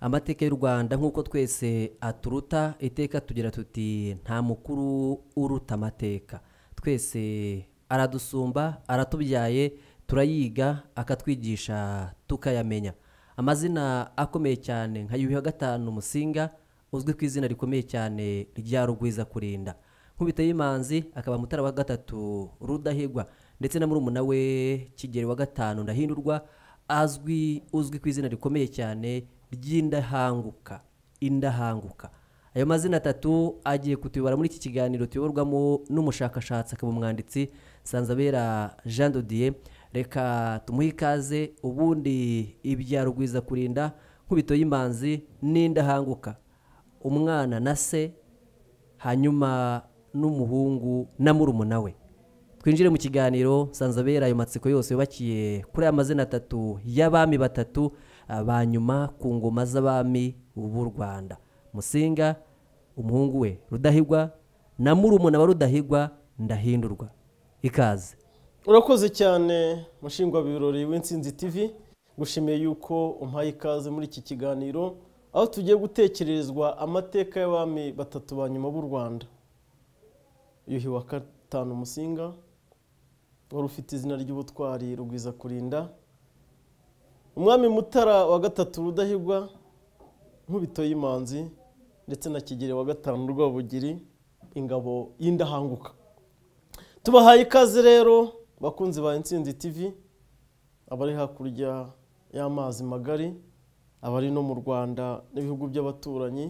amateka y'u rwanda nk'uko twese aturuta iteka tugira tuti nta mukuru uruta amateka twese aradusumba aratubyaye turayiga akatwigisha tukayamenya amazina akomeye cyane nka yuhi wa gatanu musinga uzwi ku izina rikomeye cyane rya rugwiza kurinda nkubita y'imanzi akaba mutara wa gatatu rudahigwa ndetse na murumuna we Kigeli wa gatanu ndahindurwa azwi uzwi ku izina rikomeye cyane ry'indahanguka indahanguka ayo mazina atatu agiye kutuyobora muri iki kiganiro tuyoborwamo n'umushakashatsi akaba umwanditsi sanzabera jean dodiye reka tumuhe ikaze ubundi ibya rugwiza kurinda nkubito y'imanzi n'indahanguka umwana na se hanyuma n'umuhungu na murumuna we twinjire mu kiganiro sanzabera ayo matsiko yose yubakiye kuri aya mazina atatu y'abami batatu Ah, ba nyuma ku ngoma z'abami b'u rwanda musinga umuhungu we rudahigwa na murumuna wa rudahigwa ndahindurwa ikaze urakoze cyane mushingwa birori w'insinzi tv gushimiye yuko umpaye ikaze muri iki kiganiro aho tugiye gutekerezwa amateka y'abami batatu ba nyuma b'u rwanda yuhi wa gatanu musinga wari ufite izina ry'ubutwari rugwiza kurinda umwami mutara wa gatatu rudahigwa nkubito y'imanzi ndetse na kigeli wa gatanu rwabugiri ingabo y'indahanguka tubahaye ikaze rero bakunzi ba insinzi tv abari hakurya y'amazi magari abari no mu rwanda n'ibihugu by'abaturanyi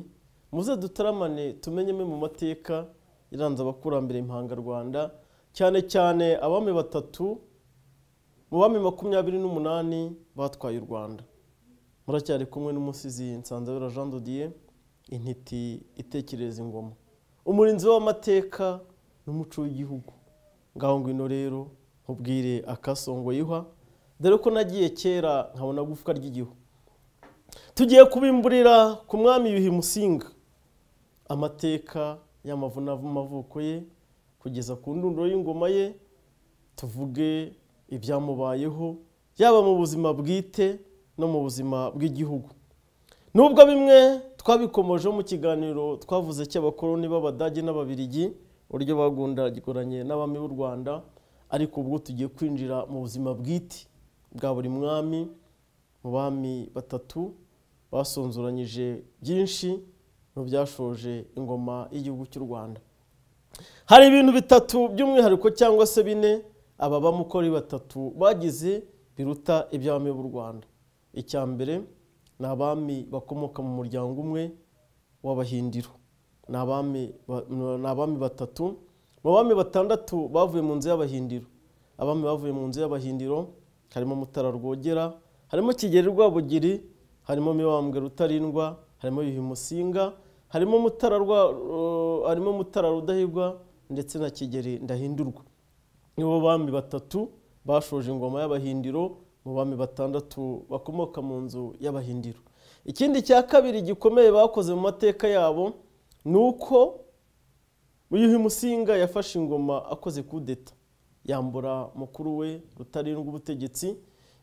muze dutaramane tumenyemo mu mateka iranze abakurambere impanga rwanda cyane cyane abami batatu mu bami makumyabiri n'umunani batwaye u rwanda muracyari kumwe n'umusizi nsanzabera jean dodiye intiti itekereza ingoma umurinzi w'amateka n'umuco w'igihugu ngaho ngwino rero nkubwire akasongo yiha dore ko nagiye kera nkabona gufwa ry’igihugu tugiye kubimburira ku mwami yuhi musinga amateka y'amavunavuma amavuko ye kugeza ku ndunduro y'ingoma ye tuvuge ibyamubayeho yaba mu buzima bwite no mu buzima bw'igihugu nubwo bimwe twabikomojeho mu kiganiro twavuze cy'abakoloni b'abadage n'ababirigi uburyo bagundagiranye n'abami b'u rwanda ariko ubwo tugiye kwinjira mu buzima bwite bwa buri mwami mu bami batatu basonzuranyije byinshi mu byashoje ingoma y'igihugu cy'u rwanda hari ibintu bitatu by'umwihariko cyangwa se bine aba bamukori batatu bagize biruta iby'abami b'u rwanda icya mbere ni abami bakomoka mu muryango umwe w'abahindiro ni abami batatu mu bami batandatu bavuye mu nzu y'abahindiro abami bavuye mu nzu y'abahindiro harimo mutara rwogera harimo kigeri rwabugiri harimo mibambwe rutarindwa harimo yuhi musinga harimo mutara rudahigwa ndetse na kigeri ndahindurwa nibo bami batatu bashoje ingoma y'abahindiro mu bami batandatu bakomoka mu nzu y'abahindiro ikindi cya kabiri gikomeye bakoze mu mateka yabo ni uko uyuhi musinga yafashe ingoma akoze kudeta yambura mukuru we rutarindwa ubutegetsi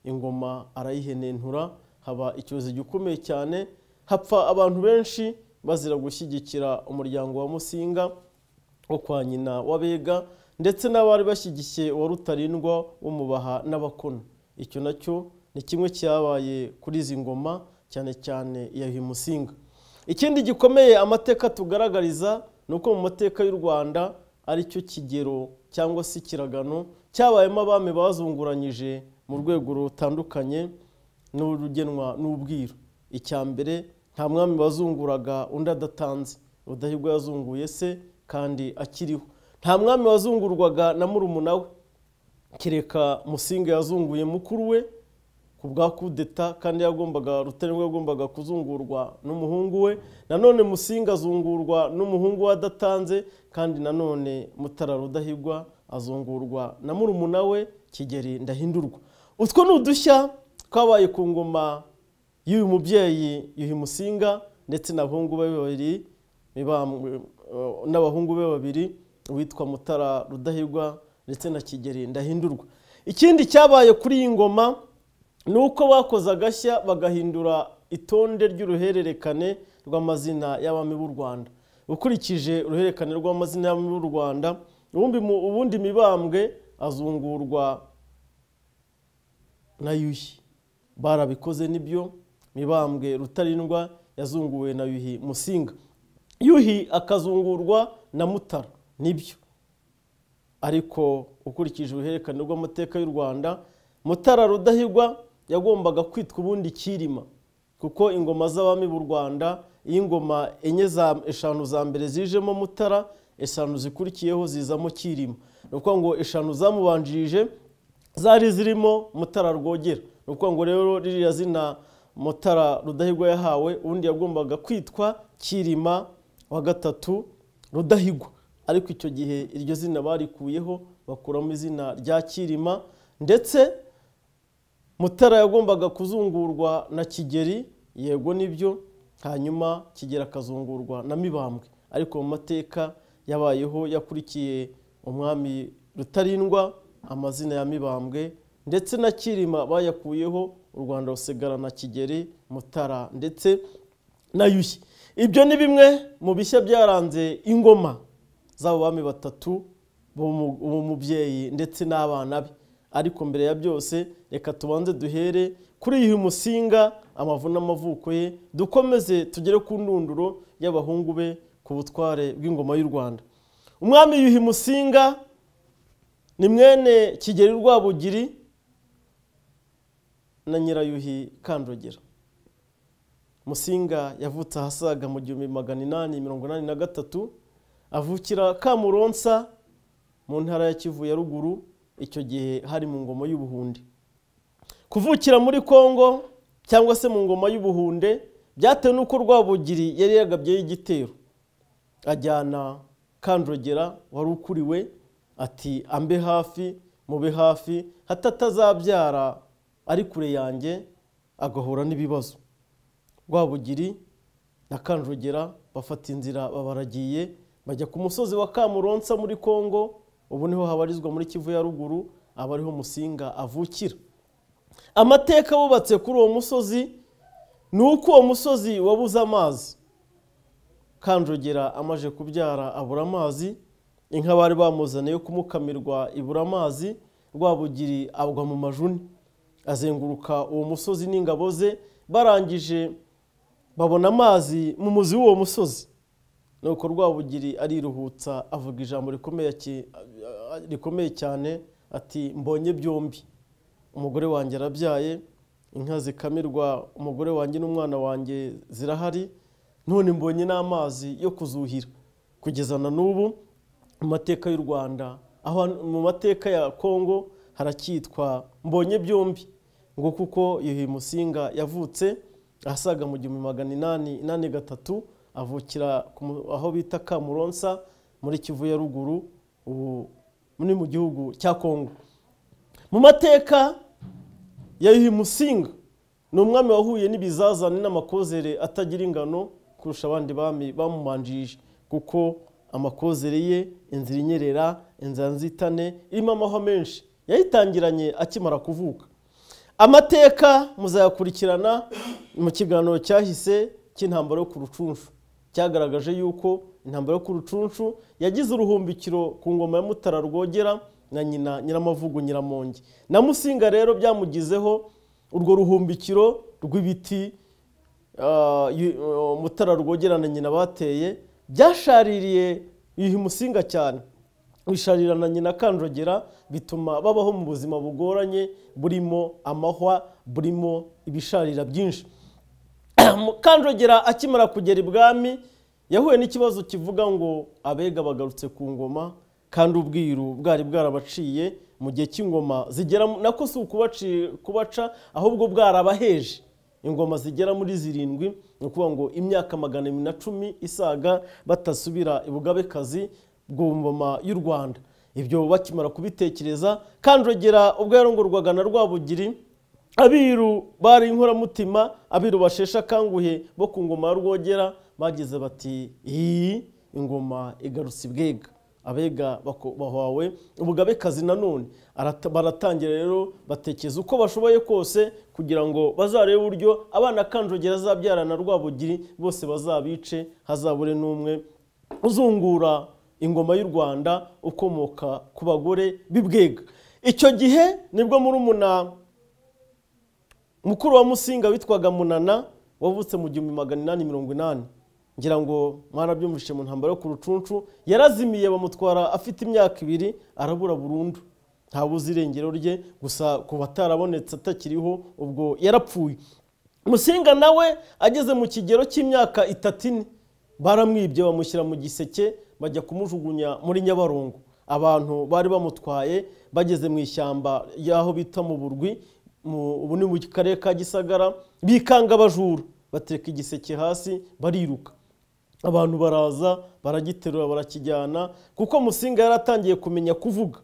ingoma arayihenentura haba icyorezo gikomeye cyane hapfa abantu benshi bazira gushyigikira umuryango wa musinga wo kwa nyina w'abega ndetse n'abari bashyigikiye uwa rutarindwa bamubaha n'abakono icyo nacyo ni kimwe cyabaye kuri izi ngoma cyane cyane iya himusinga ikindi gikomeye amateka tugaragariza ni uko mu mateka y'u rwanda aricyo kigero cyangwa se ikiragano cyabayemo abami bazunguranyije mu rwego rutandukanye n'urugenwa n'ubwiru icya mbere nta mwami wazunguraga undi adatanze rudahigwa yazunguye se kandi akiriho nta mwami wazungurwaga na murumuna we kereka musinga yazunguye mukuru we ku bwa kudeta kandi yagombaga rutarengwa yagombaga kuzungurwa n'umuhungu we nanone musinga azungurwa n'umuhungu we adatanze kandi nanone mutara rudahigwa azungurwa na murumuna we kigeri ndahindurwa utwo ni udushya twabaye ku ngoma y'uyu mubyeyi yuhi musinga ndetse n'abahungu be babiri eh, n'abahungu be babiri uwitwa mutara rudahigwa ndetse na kigeri ndahindurwa ikindi cyabaye kuri iyi ngoma ni uko bakoze agashya bagahindura itonde ry'uruhererekane rw'amazina y'abami b'u rwanda ukurikije uruhererekane rw'amazina y'abami b'u rwanda ubundi mibambwe azungurwa na yuhi barabikoze nibyo mibambwe rutarindwa yazunguwe na yuhi musinga yuhi akazungurwa na mutara nibyo ariko ukurikije uruhererekane rw'amateka y'u rwanda mutara rudahigwa yagombaga kwitwa ubundi kirima kuko ingoma z'abami b'u rwanda iyo ingoma enye eshanu za mbere zijemo mutara eshanu zikurikiyeho zizamo kirima ni ukuvuga ngo eshanu zamubanjirije zari zirimo mutara rwogera ni ukuvuga ngo rero ririya zina mutara rudahigwa yahawe ubundi yagombaga kwitwa kirima wa gatatu rudahigwa ariko icyo gihe iryo zina barikuyeho bakuramo izina rya kirima ndetse mutara yagombaga kuzungurwa na kigeri yego nibyo hanyuma kigera akazungurwa na mibambwe ariko mu mateka yabayeho yakurikiye umwami rutarindwa amazina ya mibambwe ndetse na kirima bayakuyeho u rwanda rusigara na kigeri mutara ndetse na yuhi ibyo ni bimwe mu bishya byaranze ingoma z'abo bami batatu uwo mubyeyi ndetse n'abana be ariko mbere ya byose reka tubanze duhere kuri iyi musinga amavuna n'amavuko ye dukomeze tugere ku ndunduro y'abahungu be ku butware bw'ingoma y'u rwanda umwami yuhi musinga ni mwene kigeri rwabugiri na nyirayuhi kanjogera musinga yavutse ahasaga mu gihumbi magana inani mirongo inani na gatatu avukira kamuronsa mu ntara ya kivu ya ruguru icyo gihe hari mu ngoma y'ubuhunde kuvukira muri congo cyangwa se mu ngoma y'ubuhunde byatewe n'uko rwabugiri yari yagabyeho igitero ajyana kandrogera wari ukuriwe ati ambe hafi mube hafi hatatazabyara ari kure yanjye agahura n'ibibazo rwabugiri na Kandrogera bafata inzira babaragiye bajya ku musozi wa kamuronsa muri congo ubu niho habarizwa muri kivu ya ruguru aba ariho musinga avukira amateka bubatse kuri uwo musozi ni uko uwo musozi wabuze amazi kanjogera amaje kubyara abura amazi inka bari bamuzaniye kumukamirwa ibura amazi rwabugiri agwa mu majuni azenguruka uwo musozi n'ingabo ze barangije babona amazi mu muzi w'uwo musozi nuko rwabugiri ariruhutsa avuga ijambo rikomeye cyane ati mbonye byombi umugore wanjye arabyaye inka zikamirwa umugore wanjye n'umwana wanjye zirahari none mbonye n'amazi yo kuzuhira kugeza na n'ubu mu mateka y'u rwanda aho mu mateka ya kongo haracyitwa mbonye byombi ngo kuko yuhi musinga yavutse asaga mu gihumbi magana inani inani gatatu avukira aho bita kamuronsa muri kivu ya ruguru ubu muri mu gihugu cya kongo mu mateka ya musinga ni umwami wahuye n'ibizazane n'amakozere atagira ingano kurusha abandi bami bamubanjije kuko amakozere ye inzira inyerera inzira nzitane irimo amahwa menshi yayitangiranye akimara kuvuka amateka muzayakurikirana mu kiganiro cyahise cy’intambaro yo ku rucunshu cyagaragaje yuko intambara yo ku rucunshu yagize uruhumbikiro ku ngoma ya mutara rwogera na nyina nyiramavugo nyiramonge na musinga rero byamugizeho urwo ruhumbikiro rw'ibiti ah, mutara rwogera na nyina bateye byashaririye yuhi musinga cyane bisharira na nyina kanjogera bituma babaho mu buzima bugoranye burimo amahwa burimo ibisharira byinshi mukanjogera akimara kugera ibwami yahuye n'ikibazo kivuga ngo abega bagarutse ku ngoma kandi ubwiru bwari bwarabaciye mu gihe cy'ingoma zigera nako si kubaca ahubwo bwarabaheje ingoma zigera muri zirindwi ni ukuvuga ngo imyaka magana abiri na cumi isaga batasubira ibugabekazi ngoma y'u rwanda ibyo bakimara kubitekereza kanjogera ubwo yarongorwaga na rwabugiri abiru bari inkoramutima abiru basheshe akanguhe bo ku ngoma ya rwogera bagize bati iyi ingoma igarutse ibwega abega bahawe ubugabekazi nanone baratangira rero batekereza uko bashoboye kose kugira ngo bazarebe uburyo abana kanjogera azabyarana rwabugiri bose bazabice hazabure n'umwe uzungura ingoma y'u rwanda ukomoka ku bagore b'ibwega icyo gihe nibwo muri mukuru wa musinga witwaga munana wavutse mu gihumbi magana inani mirongo inani ngira ngo mwarabyumvise mu ntambaro yo ku rucuncu yarazimiye bamutwara afite imyaka ibiri arabura burundu nta buzi irengero rye gusa ku batarabonetse atakiriho ubwo yarapfuye musinga nawe ageze mu kigero cy'imyaka itatu ine baramwibye bamushyira mu giseke bajya kumujugunya muri nyabarongo abantu bari bamutwaye bageze mu ishyamba y'aho bita mu burwi ubu ni mu karere ka gisagara bikanga abajura batereka igiseke hasi bariruka abantu baraza baragiterura barakijyana kuko musinga yari atangiye kumenya kuvuga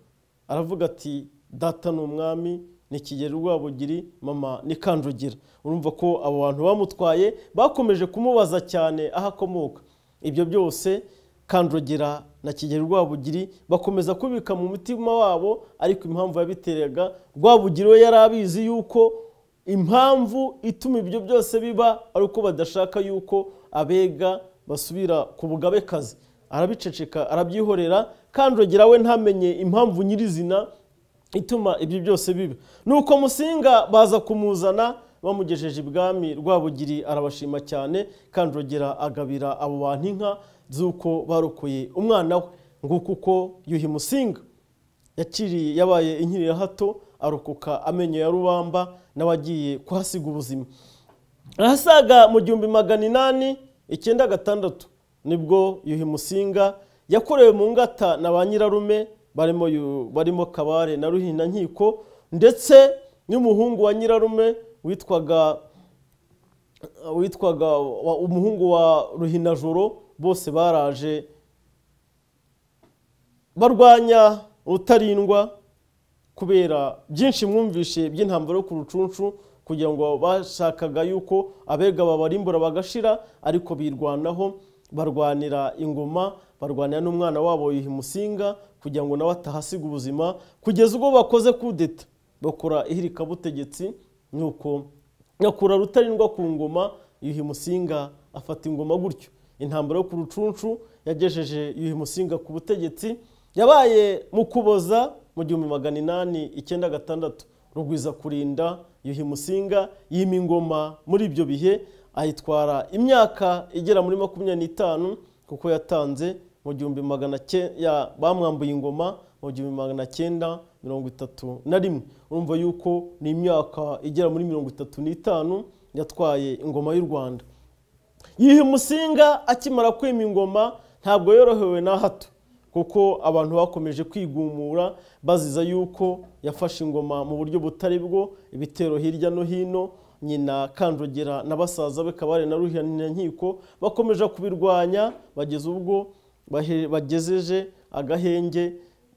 aravuga ati data ni umwami ni kigero rwabugiri mama ni kanjugira urumva ko abo bantu bamutwaye bakomeje kumubaza cyane aho akomoka ibyo byose kanjogera na kigeli rwabugiri bakomeza kubika mu mutima wabo ariko impamvu yabiteraga rwabugiri we yari abizi yuko impamvu ituma ibyo byose biba ari uko badashaka yuko abega basubira ku bugabekazi arabiceceka arabyihorera kanjogera we ntamenye impamvu nyirizina ituma ibyo byose biba nuko musinga baza kumuzana bamugejeje ibwami rwabugiri arabashima cyane kanjogera agabira abo bantu inka z'uko barokoye umwana we nguko uko yuhi musinga yakiriye yabaye inkirira hato arokoka amenyo ya rubamba nawe agiye kuhasiga ubuzima ahasaga mu gihumbi magana inani icyenda gatandatu nibwo yuhi musinga yakorewe mu ngata na ba nyirarume barimo kabare na ruhina nkiko ndetse n'umuhungu wa nyirarume witwaga witwaga umuhungu wa ruhinajoro bose baraje barwanya utarindwa kubera byinshi mwumvishe by'intambara yo ku rucuncu kugira ngo bashakaga yuko abega babarimbura bagashira ariko birwanaho barwanira ingoma barwanira n'umwana wabo yuhi musinga kugira ngo nawe atahasiga ubuzima kugeza ubwo bakoze kudeta bakora ihirikabutegetsi nuko nyakura rutarindwa ku ngoma yuhi musinga afata ingoma gutyo intambara yo ku rucunshu yagejeje yuhi musinga ku butegetsi yabaye mu kuboza mu gihumbi magana inani icyenda gatandatu rugwiza kurinda yuhi musinga yima ingoma muri ibyo bihe ayitwara imyaka igera muri makumyabiri n'itanu kuko yatanze mu gihumbi magana cyenda bamwambuye ingoma mu gihumbi magana cyenda mirongo itatu na rimwe urumva yuko ni imyaka igera muri mirongo itatu n'itanu yatwaye ingoma y'u rwanda yiha umusinga akimara kwima ingoma ntabwo yorohewe na hato kuko abantu bakomeje kwigumura baziza yuko yafashe ingoma mu buryo butari bwo ibitero hirya no hino nyina kanjogera na basaza be kabare na ruhiraninkiko bakomeje kubirwanya bageze ubwo bagezeje agahenge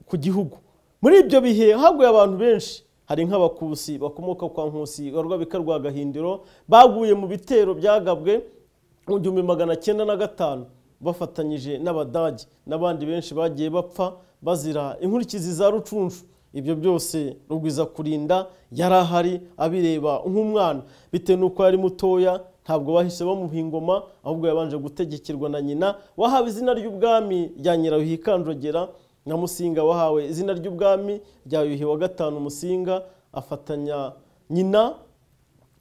ku gihugu muri ibyo bihe haguye abantu benshi hari nk'abakusi bakomoka kwa nkusi rwa bika rwa gahindiro baguye mu bitero byagabwe mu gihumbi magana cyenda na gatanu bafatanyije n'abadage n'abandi benshi bagiye bapfa bazira inkurikizi za rucunshu ibyo byose rugwiza kurinda yari ahari abireba nk'umwana bitewe n'uko yari mutoya ntabwo bahise bamuha ingoma ahubwo yabanje gutegekerwa na nyina wahawe izina ry'ubwami rya nyirabuhi kanjogera na musinga wahawe izina ry'ubwami rya yuhi wa gatanu musinga afatanya nyina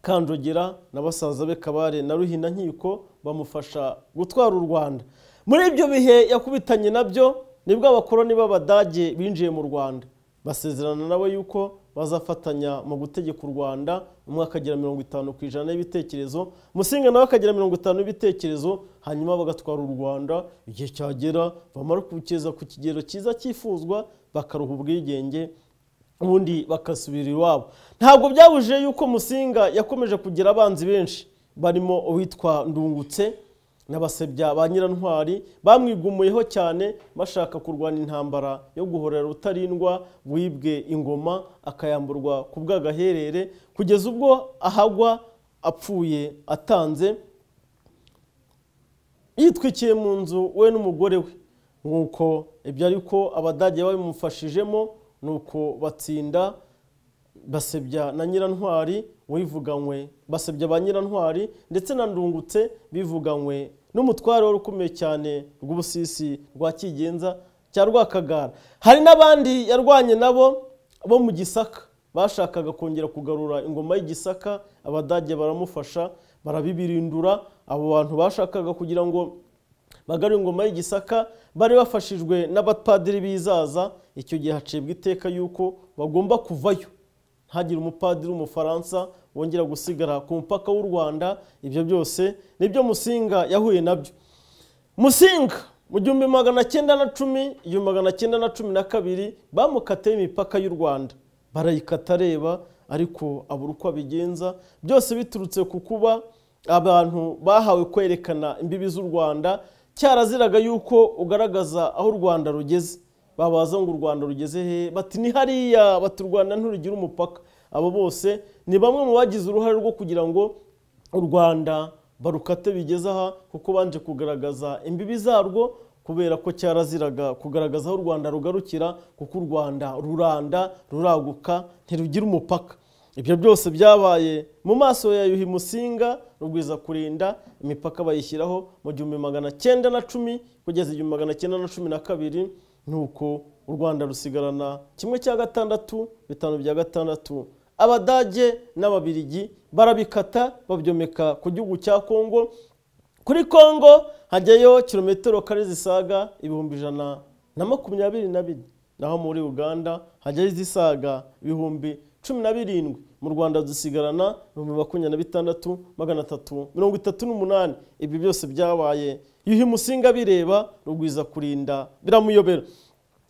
kanjogera na basaza be kabare na ruhina nkiko bamufasha gutwara u rwanda muri ibyo bihe yakubitanye nabyo nibwo abakoloni b'abadage binjiye mu rwanda basezerana nawe yuko bazafatanya mu gutegeka u rwanda umwe akagira mirongo itanu ku ijana y'ibitekerezo musinga nawe akagira mirongo itanu y'ibitekerezo hanyuma bagatwara u rwanda igihe cyagera bamara kugeza ku kigero cyiza cyifuzwa bakaruha ubwigenge ubundi bakasubira iwabo ntabwo byabujije yuko musinga yakomeje kugira abanzi benshi barimo uwitwa ndungutse n'abasebya ba nyirantwari bamwigumuyeho cyane bashaka kurwana intambara yo guhorera utarindwa wibwe ingoma akayamburwa ku bw'agaherere kugeza ubwo ahagwa apfuye atanze yitwikiye mu nzu we n'umugore we nk'uko ibyo ariko abadage babimufashijemo ni uko batsinda basebya na nyirantwari wivuganywe basebya ba nyirantwari ndetse na ndungutse bivuganywe n’umutware wari ukomeye cyane rw'ubusisi rwa kigenza cya rwakagara hari n'abandi yarwanye nabo bo mu gisaka bashakaga kongera kugarura ingoma y'igisaka abadage baramufasha barabibirindura abo bantu bashakaga kugira ngo bagarure ingoma y'igisaka bari bafashijwe n'abapadiri bizaza icyo gihe hacibwa iteka y'uko bagomba kuvayo ntagire umupadiri w'umufaransa wongera gusigara ku mupaka w'u rwanda ibyo byose nibyo musinga yahuye nabyo musinga mu gihumbi magana cyenda na cumi igihumbi magana cyenda na cumi na kabiri bamukataye imipaka y'u rwanda barayikata areba ariko abura uko abigenza byose biturutse ku kuba abantu bahawe kwerekana imbibi z'u rwanda cyaraziraga yuko ugaragaza aho u rwanda rugeze babaza ngo u rwanda rugeze he bati ni hariya bati u umupaka abo bose ni bamwe mu bagize uruhare rwo kugira ngo u rwanda barukate bigeze aha kuko banje kugaragaza imbibi zarwo kubera ko cyaraziraga kugaragaza aho u rwanda rugarukira kuko u rwanda ruranda ruraguka ntirugira umupaka ibyo byose byabaye mu maso ya yuhi musinga rugwiza kurinda imipaka bayishyiraho mu gihumbi magana cyenda na cumi kugeza igihumbi magana cyenda na cumi na kabiri nuko u rwanda rusigarana kimwe cya gatandatu bitanu bya gatandatu abadage n'ababirigi barabikata babyomeka ku gihugu cya kongo kuri kongo hajyayo kilometero kare zisaga ibihumbi ijana na makumyabiri na bine naho muri uganda hajyayo izisaga ibihumbi cumi na birindwi mu rwanda dusigarana ibihumbi makumyabiri na bitandatu magana atatu mirongo itatu n'umunani ibi byose byabaye yuhi musinga bireba rugwiza kurinda biramuyobera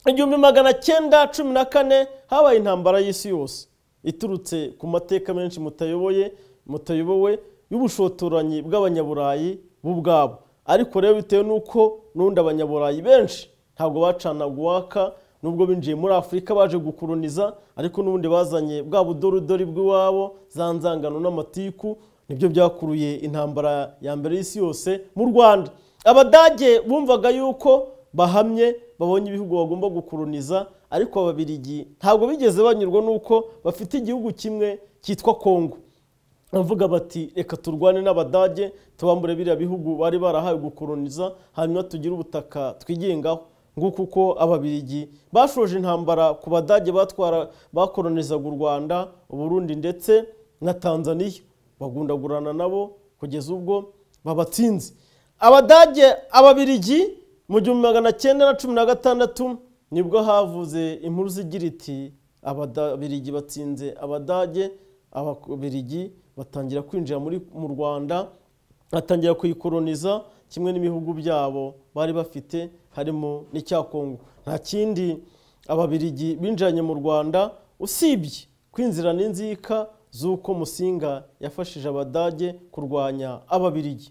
igihumbi magana cyenda cumi na kane habaye intambara y'isi yose iturutse ku mateka menshi mutayoboye mutayobowe y'ubushotoranyi bw'abanyaburayi b’ubwabo. ubwabo ariko rero bitewe n'uko n'undi abanyaburayi benshi ntabwo bacana uwaka nubwo binjiye muri afurika baje gukuruniza ariko n'ubundi bazanye bwa budorodori bw'iwabo za nzangano n'amatiku nibyo byakuruye intambara ya mbere y'isi yose mu rwanda abadage bumvaga yuko bahamye babonye ibihugu bagomba gukuruniza ariko ababirigi ntabwo bigeze banyurwa n'uko bafite igihugu kimwe cyitwa kongo bavuga bati reka turwane n'abadage tubambure biriya bihugu bari barahawe gukuruniza hanyuma tugire ubutaka twigengaho nguko uko ababirigi bashoje intambara ku badage batwara bakoronizaga u rwanda uburundi ndetse na tanzaniya bagundagurana nabo kugeza ubwo babatsinze abadage ababirigi mu gihumbi magana cyenda na cumi na gatandatu nibwo havuze inkuru zigira iti ababirigi batsinze abadage ababirigi batangira kwinjira muri mu rwanda batangira kuyikoroniza kimwe n'ibihugu byabo bari bafite harimo n'icya kongo nta kindi ababirigi binjiranye mu rwanda usibye kwinzira n'inzika z'uko musinga yafashije abadage kurwanya ababirigi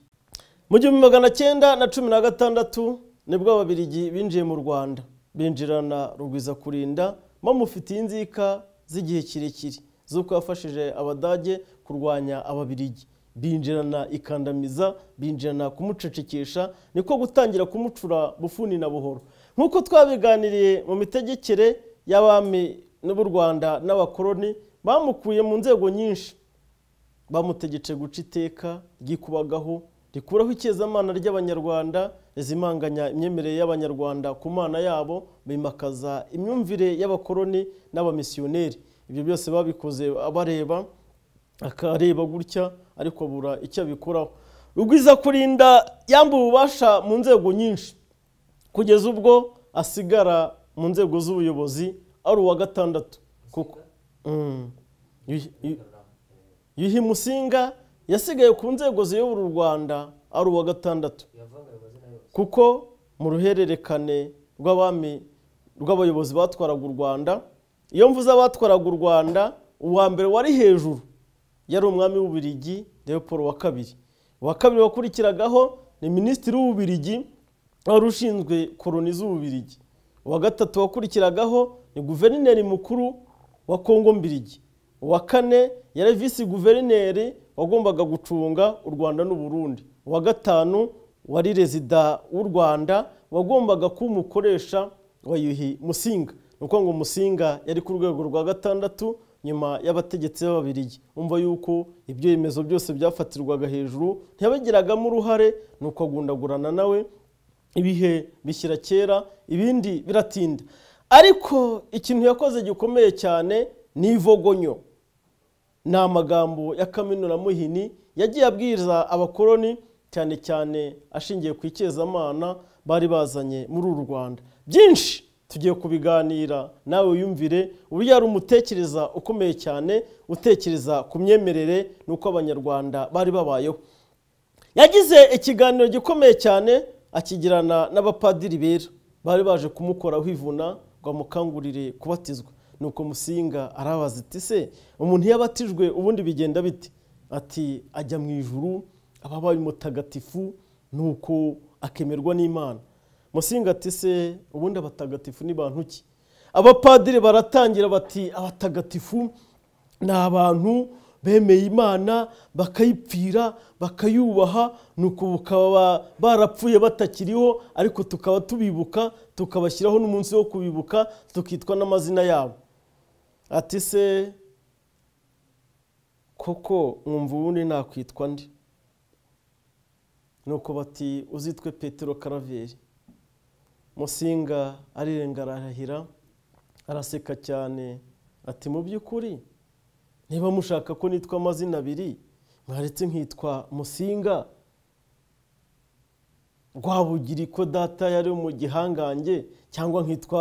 mu gihumbi magana cyenda na cumi na gatandatu nibwo ababirigi binjiye mu rwanda binjirana rugwiza kurinda bamufitiye inzika z'igihe kirekire z'uko yafashije abadage kurwanya ababirigi binjirana ikandamiza binjirana kumucecekesha niko gutangira kumucura bufuni na buhoro nk'uko twabiganiriye mu mitegekere y'abami n'u rwanda n’abakoloni bamukuye mu nzego nyinshi bamutegetse guca iteka ryikubagaho rikuraho ikezamana ry'abanyarwanda zimanganya imyemerere y'abanyarwanda ku mana yabo bimakaza imyumvire y'abakoroni n'abamisiyoneri ibyo byose babikoze bareba akareba gutya ariko abura icyo abikoraho rugwiza kurinda yambuye ububasha mu nzego nyinshi kugeza ubwo asigara mu nzego z'ubuyobozi ari uwa gatandatu kuko mm. yuhi musinga yasigaye ku nzego ziyobora u rwanda ari uwa gatandatu kuko mu ruhererekane rw'abami rw'abayobozi batwaraga u rwanda iyo mvuze abatwaraga u rwanda uwa mbere wari hejuru yari umwami w'ububirigi leopold wa kabiri uwa kabiri wakurikiragaho ni minisitiri w'ububirigi wari ushinzwe koroni z'ububirigi uwa gatatu wakurikiragaho ni guverineri mukuru wa kongo mbirigi uwa kane yari visi guverineri wagombaga gucunga u rwanda n’u Burundi. wa gatanu wari rezida w'u rwanda wagombaga kuba umukoresha wa yuhi musinga ni ukuvuga ngo musinga yari ku rwego rwa gatandatu nyuma y'abategetsi b'ababirigi umva yuko ibyo bimezo byose byafatirwaga hejuru ntiyabagiragamo uruhare ni uko agundagurana nawe ibihe bishyira kera ibindi biratinda ariko ikintu yakoze gikomeye cyane ni ivogonyo ni amagambo ya kaminuza muhini yagiye abwiriza abakoloni cyane cyane ashingiye ku ikezamana bari bazanye muri uru rwanda byinshi tugiye kubiganira nawe yumvire uburyo ari umutekereza ukomeye cyane utekereza ku myemerere n'uko abanyarwanda bari babayeho yagize ikiganiro gikomeye cyane akigirana n'abapadiri bera bari baje kumukoraho ivuna ngo amukangurire kubatizwa nuko musinga arabaza ati se umuntu iyo abatijwe ubundi bigenda bite ati ajya mu ijuru aba abaye umutagatifu nuko akemerwa n'imana musinga ati se ubundi abatagatifu ni bantu ki abapadiri baratangira bati abatagatifu ni abantu bemeye imana bakayipfira bakayubaha nuko bakaba barapfuye batakiriho ariko tukaba tubibuka tukabashyiraho n'umunsi wo kubibuka tukitwa n'amazina yabo ati se koko mwumva ubundi nakwitwa ndi nuko bati uzitwe petero karaveri musinga arirenga arahira araseka cyane ati mu by'ukuri niba mushaka ko nitwa amazina abiri mwaretse nkitwa musinga rwabugiri ko data yari mu gihangange cyangwa nkitwa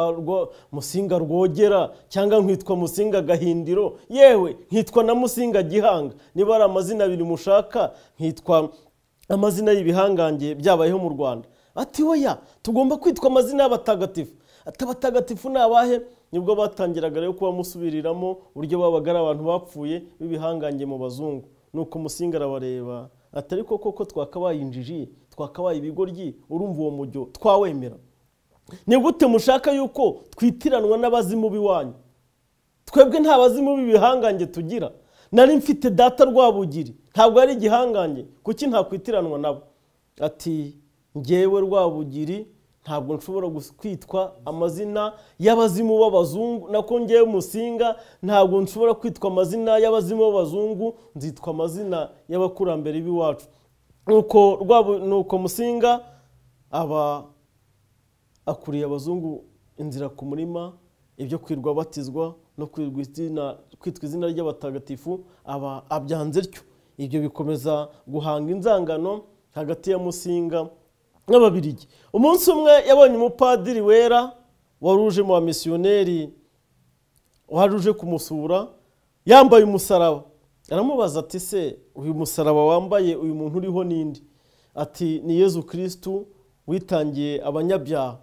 musinga rwogera cyangwa nkitwa musinga gahindiro yewe nkitwa na musinga gihanga niba ari amazina abiri mushaka nkitwa amazina y'ibihangange byabayeho mu rwanda ati weya tugomba kwitwa amazina y'abatagatifu Atabatagatifu ni abahe nibwo batangiraga rero kuba musubiriramo uburyo babaga ari abantu bapfuye b'ibihangange mu bazungu Nuko uko musinga arabareba atari ko koko ko twakabaye injiji twakabaye ibigoryi urumva uwo mujyo twawemera ni gute mushaka yuko twitiranwa n'abazimu b'iwanyu twebwe nta bazimu b'ibihangange tugira nari mfite data rwabugiri ntabwo ari igihangange kuki ntakwitiranwa nabo ati ngewe rwabugiri ntabwo nshobora kwitwa amazina y'abazimu b'abazungu nako ngewe musinga ntabwo nshobora kwitwa amazina y'abazimu b'abazungu nzitwa amazina y'abakurambere b'iwacu nuko musinga aba akuriye abazungu inzira ku murima ibyo kwirwa batizwa no kwitwa izina ry'abatagatifu aba abyanze atyo ibyo bikomeza guhanga inzangano hagati ya musinga n'ababirigi umunsi umwe yabonye umupadiri wera wari uje mu bamisiyoneri waruje kumusura yambaye umusaraba aramubaza ati se uyu musaraba wambaye uyu muntu uriho n'indi ati ni yezu kirisitu witangiye abanyabyaha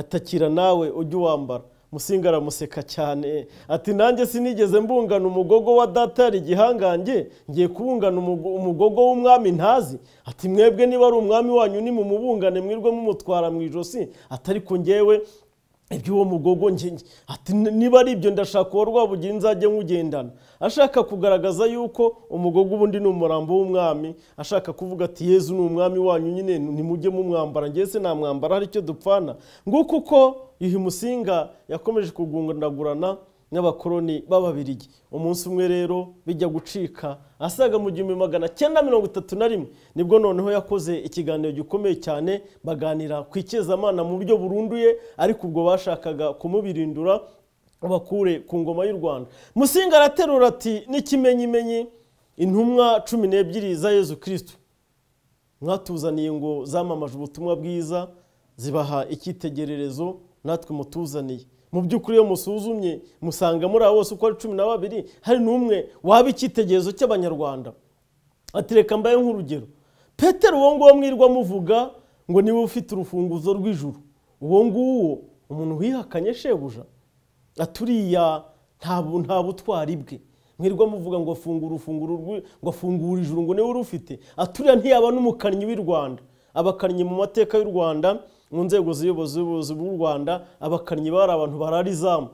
atakira nawe ujye uwambara musinga aramuseka cyane ati nanjye sinigeze mbungana umugogo wa data yari igihangange ngiye kubungana umugogo w'umwami ntazi ati mwebwe niba ari umwami wanyu nimumubungane mwirwe mumutwara mu ijosi atari ku ngewe iby'uwo mugogo ati niba ari ibyo ndashaka uwo rwabugira nzajya nkugendana ashaka kugaragaza yuko umugogo ubundi ni umurambo w'umwami ashaka kuvuga ati yezu ni umwami wanyu nyine nimujye mumwambara ngese namwambara hari icyo dupfana nguko kuko yuhi musinga yakomeje kugunganagurana n'abakoroni b'ababirigi umunsi umwe rero bijya gucika asaga mu gihumbi magana cyenda mirongo itatu na rimwe nibwo noneho yakoze ikiganiro gikomeye cyane baganira ku ikizamana mu buryo burunduye ariko ubwo bashakaga kumubirindura bakure ku ngoma y'u rwanda musinga araterura ati n'ikimenyimenyi intumwa cumi n'ebyiri za yezu kirisitu mwatuzaniye ngo zamamaje ubutumwa bwiza zibaha icyitegererezo natwe mutuzaniye mu by'ukuri iyo musuzumye musanga muri abo bose uko ari cumi na babiri hari n'umwe waba icyitegererezo cy'abanyarwanda atereka mbaye nk'urugero Peter uwo nguwo mwirwa muvuga ngo niba ufite urufunguzo rw'ijuru uwo nguwo umuntu wihakanye shebuja aturiya nta butwari bwe mwirwa muvuga ngo afungura ufunguro ngo afungure ijuru ngo niwe urufite aturiya ntiyaba n'umukannyi w'i rwanda abakannyi mu mateka y'u rwanda mu nzego z'ubuyobozi bw'u rwanda abakannyi bari abantu barara izamu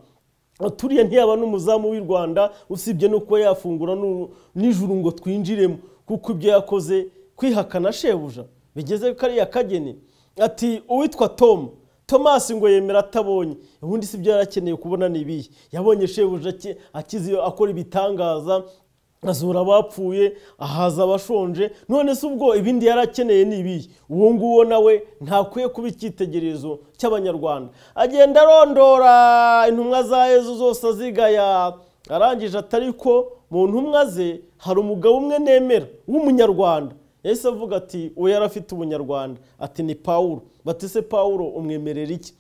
turiya ntiyaba n'umuzamu w'i rwanda usibye no kuba yafungura nijoro ngo twinjiremo kuko ibyo yakoze kwihakana shebuja bigeze kariya kageni ati uwitwa tomu tomasi ngo yemera atabonye ubundi si byo yari akeneye kubona ni ibihe yabonye shebuja akize akora ibitangaza asura abapfuye ahaza abashonje none se ubwo ibindi yari akeneye ni ibihe uwo nguwo nawe ntakwiye kuba icyitegererezo cy'abanyarwanda agenda arondora intumwa za Yezu zose azigaya arangije atari ko mu ntumwa ze hari umugabo umwe nemera w'umunyarwanda yahise avuga ati uwo yari afite umunyarwanda." ati ni paul batise paul umwemerera iki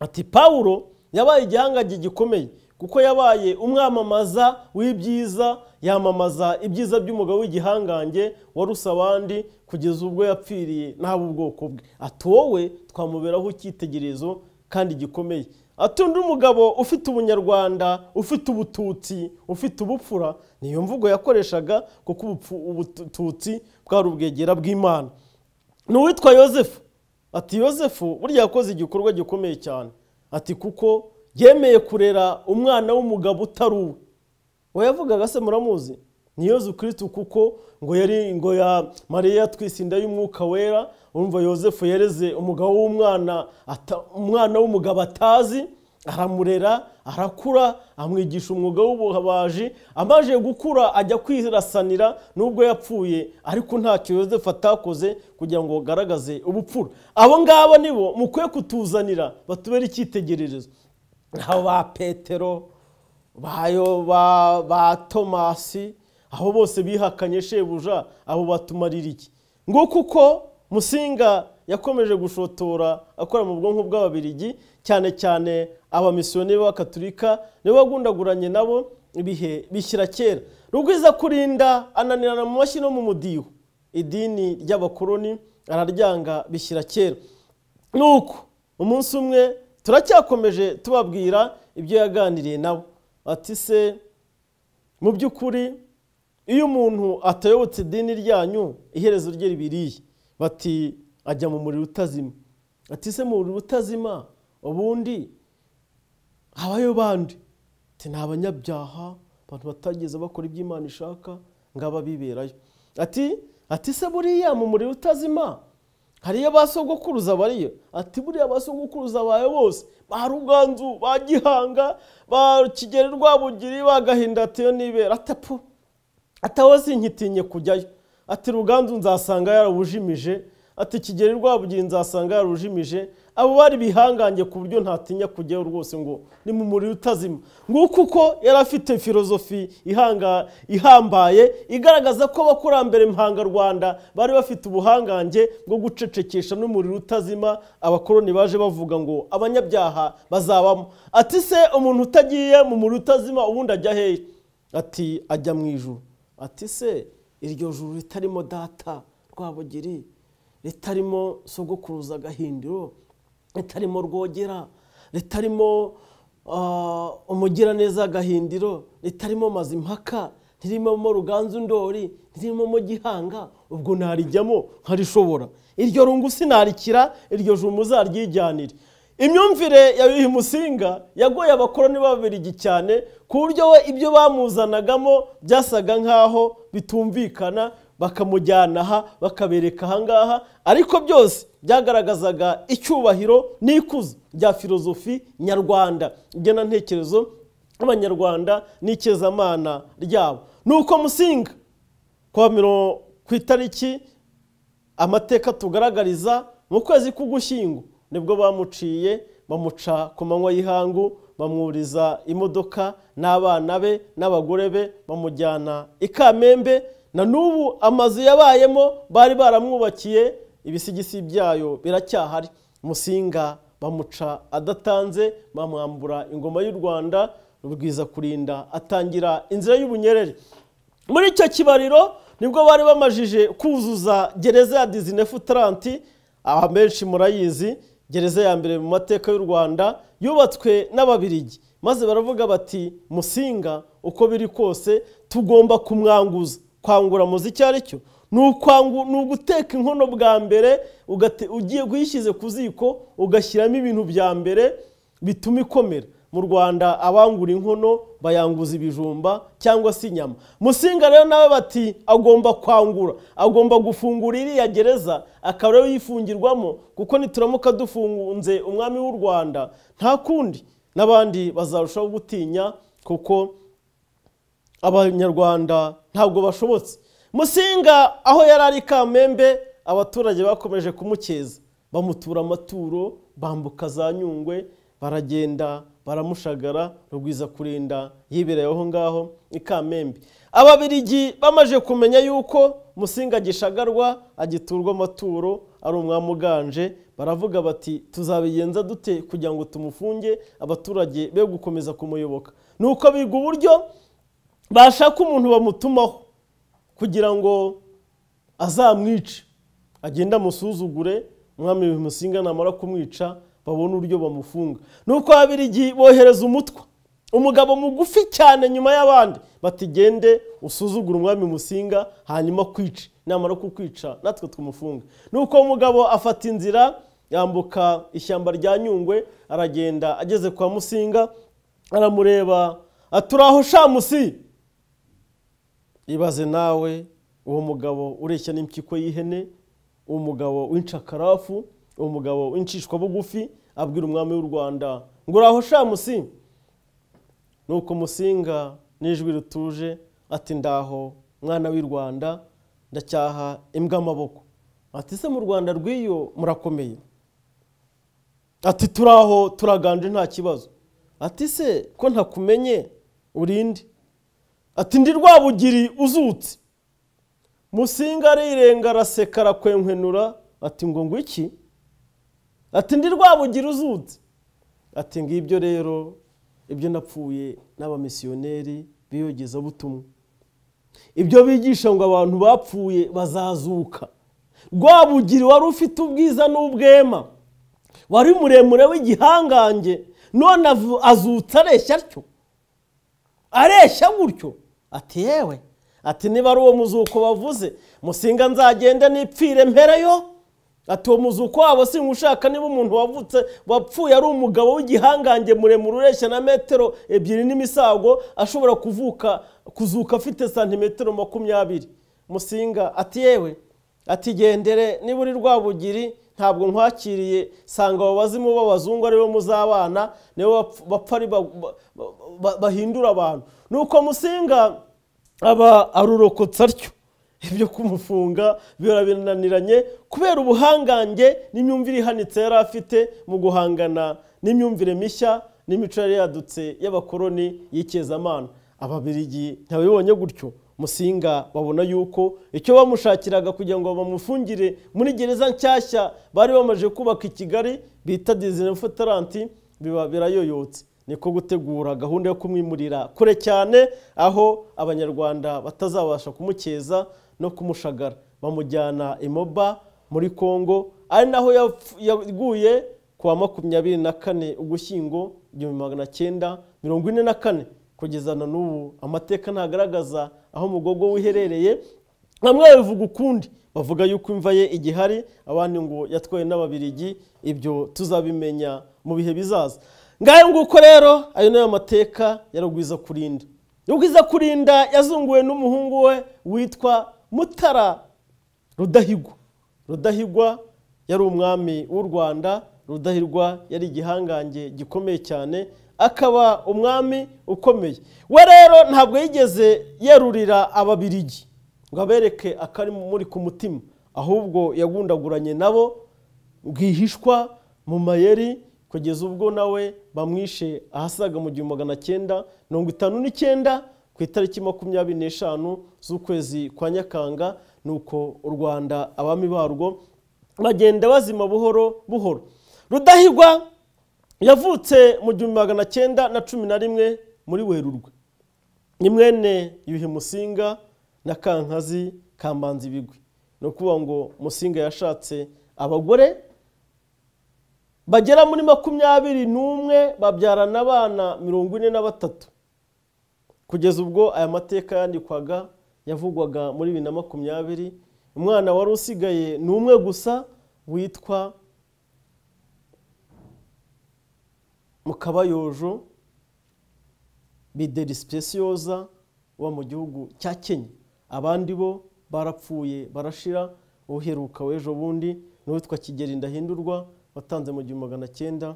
ati paul yabaye igihangage gikomeye kuko yabaye umwamamaza w'ibyiza yamamaza ibyiza by'umugabo w'igihangange waruse abandi kugeza ubwo yapfiriye ntabe ubwoko bwe atowe twamuberaho icyitegererezo kandi gikomeye atunda umugabo ufite ubunyarwanda ufite ubututsi ufite ubupfura niyo mvugo yakoreshaga kuko ubututsi bwari ubwegera bw'imana ni uwitwa yosefu ati yosefu burya yakoze igikorwa gikomeye cyane ati kuko yemeye kurera umwana w'umugabo utari uwe wayavugaga se muramuzi ni yozu kirisitu kuko ngo yari ngo ya mariya twisinda y'umwuka wera urumva yosefu yereze umugabo w'umwana umwana w'umugabo atazi aramurera arakura amwigisha umwuga w'ububaji amaze gukura ajya kwirasanira nubwo yapfuye ariko ntacyo yosefu atakoze kugira ngo bagaragaze ubupfura abo ngabo nibo mukwiye kutuzanira batubere icyitegererezo nk'abo ba petero ba tomasi aho bose bihakanye shebuja abo batumarira iki ngo kuko musinga yakomeje gushotora akora mu bwonko bw'ababirigi cyane cyane abamisiyoneri b'abakaturika nibo bagundaguranye nabo ibihe bishyira kera rugwiza kurinda ananirana mu mashyi no mu mudiho idini ry'abakoroni araryanga bishyira kera nuko umunsi umwe turacyakomeje tubabwira ibyo yaganiriye nabo ati se mu by'ukuri iyo umuntu atayobotse idini ryanyu iherezo rye ribiriye bati ajya mu muriro utazima ati se mu muriro utazima ubundi habayo bandi ni abanyabyaha abantu batageze bakora ibyo imana ishaka ngo ababiberayo ati ati se buriya mu muriro utazima hariyo ba sogokuruza bariyo ati buriya ba sogokuruza bose ba ruganzu ba gihanga ba kigeri rwabugiri ba gahinda atiyo nibera atapu atawe kujyayo ati ruganzu nzasanga yarabujimije ati kigeli rwabugiye nzasanga yarujimije abo bari bihangange ku buryo ntatinya kujyayo rwose ngo ni mu muriro utazima nguko uko yari afite filozofi ihambaye igaragaza ko abakurambere mpangarwanda bari bafite ubuhangange bwo gucecekesha n'umuriro utazima abakoroni baje bavuga ngo abanyabyaha bazabamo ati se umuntu utagiye mu muriro utazima ubundi ajya hehe ati ajya mu ijuru ati se iryo juru ritarimo data rwabugiri ritarimo sogokuruza agahindiro ritarimo rwogera ritarimo ah, umugiraneza agahindiro ritarimo mazimpaka ntirimamo ruganzu ndori mu gihanga ubwo narijyamo nkarishobora iryo rungu sinarikira iryo jumu zaryijyanire imyumvire ya yuhi musinga yagoye abakoroni b'ababirigi cyane ku buryo we ibyo bamuzanagamo byasaga nk'aho bitumvikana bakamujyana aha bakabereka ahangaha ariko byose byagaragazaga icyubahiro n'ikuzo rya filozofi nyarwanda igenantekerezo y'abanyarwanda n'ikizamana ryabo ni uko musinga ku itariki amateka tugaragariza mu kwezi k'ugushyingo nibwo bamuciye bamuca ku manywa y'ihangu bamwuriza imodoka n'abana be n'abagore be bamujyana i kamembe na n'ubu amazu yabayemo bari baramwubakiye ibisigisi byayo biracyahari musinga bamuca adatanze bamwambura ingoma y'u rwanda rubwiza kurinda atangira inzira y'ubunyerere muri icyo kibariro nibwo bari bamajije kuzuza gereza ya dizinefu taranti aha benshi murayizi gereza ya mbere mu mateka y'u rwanda yubatswe n'ababirigi maze baravuga bati musinga uko biri kose tugomba kumwanguza kwangura muzi icyo ari cyo ni uguteka inkono bwa mbere ugiye uyishyize ku ziko ugashyiramo ibintu bya mbere bituma ikomera mu rwanda abangura inkono bayanguza ibijumba cyangwa se inyama musinga rero nawe bati agomba kwangura agomba gufungura iriya gereza akaba ariyo yifungirwamo kuko nituramuka dufunze umwami w'u rwanda nta kundi n'abandi bazarushaho gutinya kuko abanyarwanda ntabwo bashobotse musinga aho yari ari kamembe abaturage bakomeje kumukeza bamutura amaturo bambuka za nyungwe baragenda baramushagara rugwiza kurinda yiberaye aho ngaho i kamembe ababirigi bamaje kumenya yuko musinga agishagarwa agiturwa amaturo ari umwami uganje baravuga bati tuzabigenza dute kugira ngo tumufunge abaturage be gukomeza kumuyoboka Nuko biga uburyo bashaka umuntu bamutumaho kugira ngo azamwice agende amusuzugure umwami bimusinga namara kumwica babone uburyo bamufunga nuko ababirigi bohereza umutwa umugabo mugufi cyane nyuma y'abandi batigende usuzugure umwami musinga hanyuma kwica namara kukwica natwe tumufunga nuko umugabo afata inzira yambuka ishyamba rya nyungwe aragenda ageze kwa musinga aramureba aturaho shamusi ibaze nawe uwo mugabo ureshya n'impyiko y'ihene uwo mugabo w'incakarafu uwo mugabo w'incishwa bugufi abwira umwami w'u rwanda ngo uraho shamusi nuko musinga n'ijwi rituje ati ndaho mwana w'i rwanda ndacyaha imbwa amaboko ati se mu rwanda rw'iyo murakomeye ati turaho turaganje nta kibazo ati se ko ntakumenye urinde ati ndi rwabugiri uzutse musinga arirenga araseka arakwemwenura ati ngo ngo iki ati ndi rwabugiri uzutse ati ngibyo rero ibyo napfuye n'abamisiyoneri biyogezabutumwa ibyo bigisha ngo abantu bapfuye bazazuka rwabugiri wari ufite ubwiza n'ubwema wari muremure w'igihangange none azutse areshya atyo areshya gutyo ati yewe ati niba ari uwo muzuko bavuze musinga nzagende nipfire mpereyo ati uwo muzuko wabo si ushaka niba umuntu wavutse wapfuye ari umugabo w'igihangange muremure ureshya na metero ebyiri n'imisago ashobora kuvuka kuzuka afite santimetero makumyabiri musinga ati yewe ati gendere niba uri rwabugiri ntabwo nkwakiriye sanga abo bazimu b'abazungu aribo muzabana nibo bapfa bahindura abantu Nuko musinga aba arurokotse atyo ibyo kumufunga birabinaniranye kubera ubuhangange n'imyumvire ihanitse yari afite mu guhangana n'imyumvire mishya n'imico yari yadutse y'abakoroni y'ikizamana ababirigi ntabibonye gutyo musinga babona yuko icyo bamushakiraga kugira ngo bamufungire muri gereza nshyashya bari bamaze kubaka i kigali bita dizine fotaranti biba birayoyotse niko gutegura gahunda yo kumwimurira kure cyane aho abanyarwanda batazabasha kumukeza no kumushagara bamujyana imoba muri congo ari naho yaguye kuwa makumyabiri na kane ugushyingo igihumbi magana cyenda mirongo ine na kane kugeza na n'ubu amateka ntagaragaza aho umugogo wiherereye bamwe babivuga ukundi bavuga yuko imva ye igihari abandi ngo yatwawe n'ababirigi ibyo tuzabimenya mu bihe bizaza ngayo nguko rero ayo nayo amateka yarugwiza kurinda rugwiza kurinda yazunguwe n'umuhungu we witwa mutara rudahigwa rudahigwa yari umwami w'u rwanda rudahirwa yari igihangange gikomeye cyane akaba umwami ukomeye we rero ntabwo yigeze yerurira ababirigi ngo abereke akari muri ku mutima ahubwo yagundaguranye nabo bwihishwa mu mayeri kugeza ubwo nawe bamwishe ahasaga mu gihumbi magana cyenda mirongo itanu n'icyenda ku itariki makumyabiri n'eshanu z'ukwezi kwa nyakanga nuko u rwanda abami barwo bagenda bazima buhoro buhoro rudahigwa yavutse mu gihumbi magana cyenda na cumi na rimwe muri werurwe ni mwene yuhi musinga na kankazi kambanza ibigwi ni ukuvuga ngo musinga yashatse abagore bagera muri makumyabiri n'umwe babyarana abana mirongo ine na batatu kugeza ubwo aya mateka yandikwaga yavugwaga muri bibiri na makumyabiri umwana wari usigaye ni umwe gusa witwa mukabayojo bideri sipesiyoza wo mu gihugu cya kenya abandi bo barapfuye barashira uheruka w'ejo bundi n'uwitwa kigeri ndahindurwa watanze mu gihumbi magana cyenda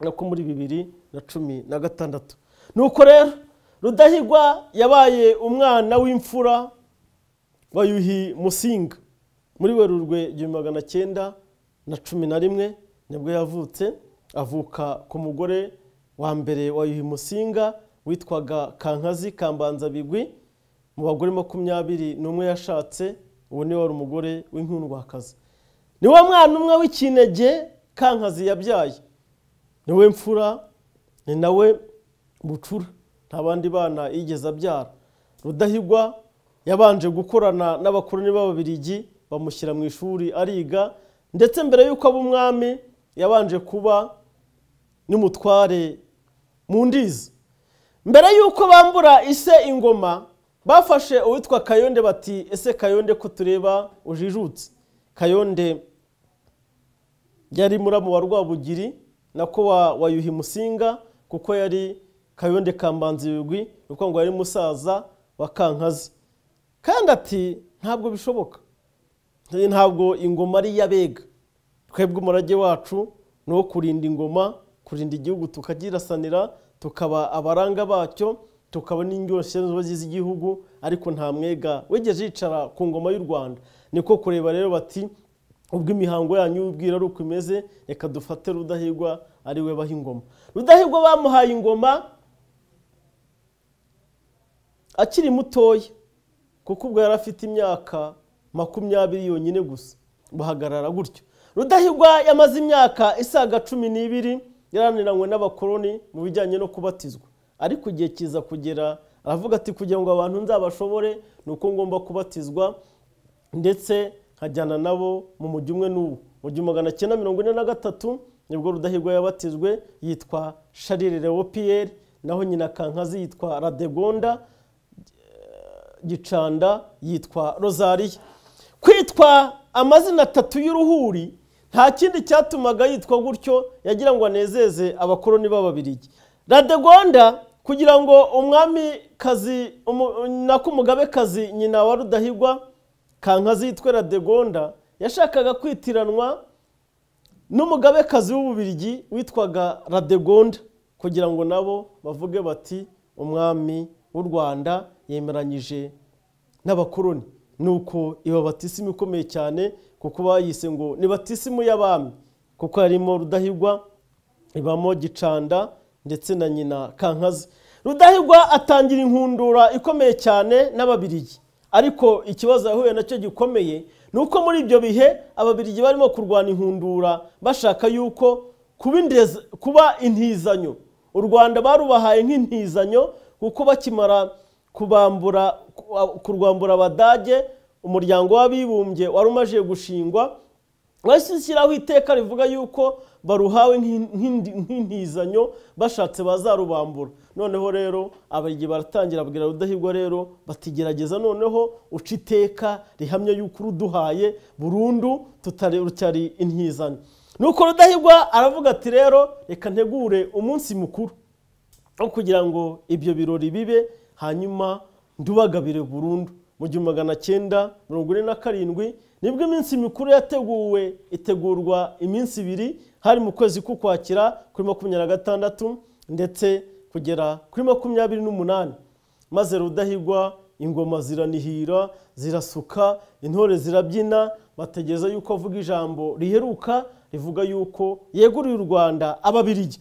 nako muri bibiri na cumi na gatandatu nuko rero rudahigwa yabaye umwana w'imfura wa yuhi musinga muri werurwe igihumbi magana cyenda na cumi na rimwe nibwo yavutse avuka ku mugore wa mbere wa yuhi musinga witwaga kankazi kambanza bigwi mu bagore makumyabiri n'umwe yashatse uwo ni wari umugore w'inkundwakazi ni wo mwana umwe w'ikinege kankazi yabyaye ni we mfura ni nawe mucura nta bandi bana yigeze abyara rudahigwa yabanje gukorana n'abakoroni b'ababirigi bamushyira mu ishuri ariga ndetse mbere y'uko aba umwami yabanje kuba n'umutware mu ndizi mbere y'uko bambura ise ingoma bafashe uwitwa kayonde bati ese kayonde ko tureba ujijutse kayonde yari muramu wa rwabugiri nako wa yuhi musinga kuko yari kayonde kambanza ibigwi kuko ngo yari musaza wa kankazi kandi ati ntabwo bishoboka ntabwo ingoma ari iy'abega twebwe umurage wacu ni uwo kurinda ingoma kurinda igihugu tukagirasanira tukaba abaranga bacyo tukaba n'indyoshyo z'igihugu ariko nta mwega wigeje yicara ku ngoma y'u rwanda niko kureba rero bati ubwo imihango yanyu ubwira ari uko imeze reka dufate rudahigwa ari we baha ingoma rudahigwa bamuhaye ingoma akiri mutoya kuko ubwo yari afite imyaka makumyabiri yonyine gusa bahagarara gutyo rudahigwa yamaze imyaka isaga cumi n'ibiri yaraniranywe n’abakoloni mu bijyanye no kubatizwa ariko igihe kiza kugera aravuga ati kugira ngo abantu nzabashobore ni uko ngomba kubatizwa ndetse nkajyana nabo mu mujyi umwe n'ubu mu gihumbi magana cyenda mirongo ine na gatatu nibwo rudahigwa yabatizwe yitwa sharire lewo piyeri naho nyina kankazi yitwa radegonda eh, gicanda yitwa rozariya kwitwa amazina atatu y'uruhuri nta kindi cyatumaga yitwa gutyo yagira ngo anezeze abakoroni b'ababirigi radegonda kugira ngo umwamikazi na k'umugabekazi nyina wa rudahigwa kankazitwe radegonda yashakaga kwitiranwa n'umugabekazi w'ububirigi witwaga radegonda kugira ngo nabo bavuge bati umwami w'u rwanda yemeranyije n'abakoroni nuko iba batisimu ikomeye cyane kuko bayise ngo ni batisimu y'abami kuko harimo rudahigwa ibamo gicanda ndetse na nyina kankazi rudahigwa atangira inkundura ikomeye cyane n'ababirigi ariko ikibazo yahuye nacyo gikomeye ni uko muri ibyo bihe ababirigi barimo kurwana inkundura bashaka yuko kuba intizanyo u rwanda barubahaye nk'intizanyo kuko bakimara kubambura kurwambura abadage umuryango w'abibumbye wari umaze gushingwa wahise ushyiraho iteka rivuga yuko baruhawe nk'intizanyo bashatse bazarubambura noneho rero abagiye baratangira abwira rudahigwa rero batigerageza noneho uca iteka rihamya yuko uruduhaye burundu tutari rucyari intizane nuko rudahigwa aravuga ati rero reka ntegure umunsi mukuru aho kugira ngo ibyo birori bibe hanyuma ndubagabire burundu mu gihumbi magana cyenda mirongo ine na karindwi nibwo iminsi mikuru yateguwe itegurwa iminsi ibiri hari mu kwezi k'ukwakira kuri makumyabiri na gatandatu ndetse kugera kuri makumyabiri n'umunani maze rudahigwa ingoma ziranihira zirasuka intore zirabyina bategereza yuko avuga ijambo riheruka rivuga yuko yeguriye u rwanda ababirigi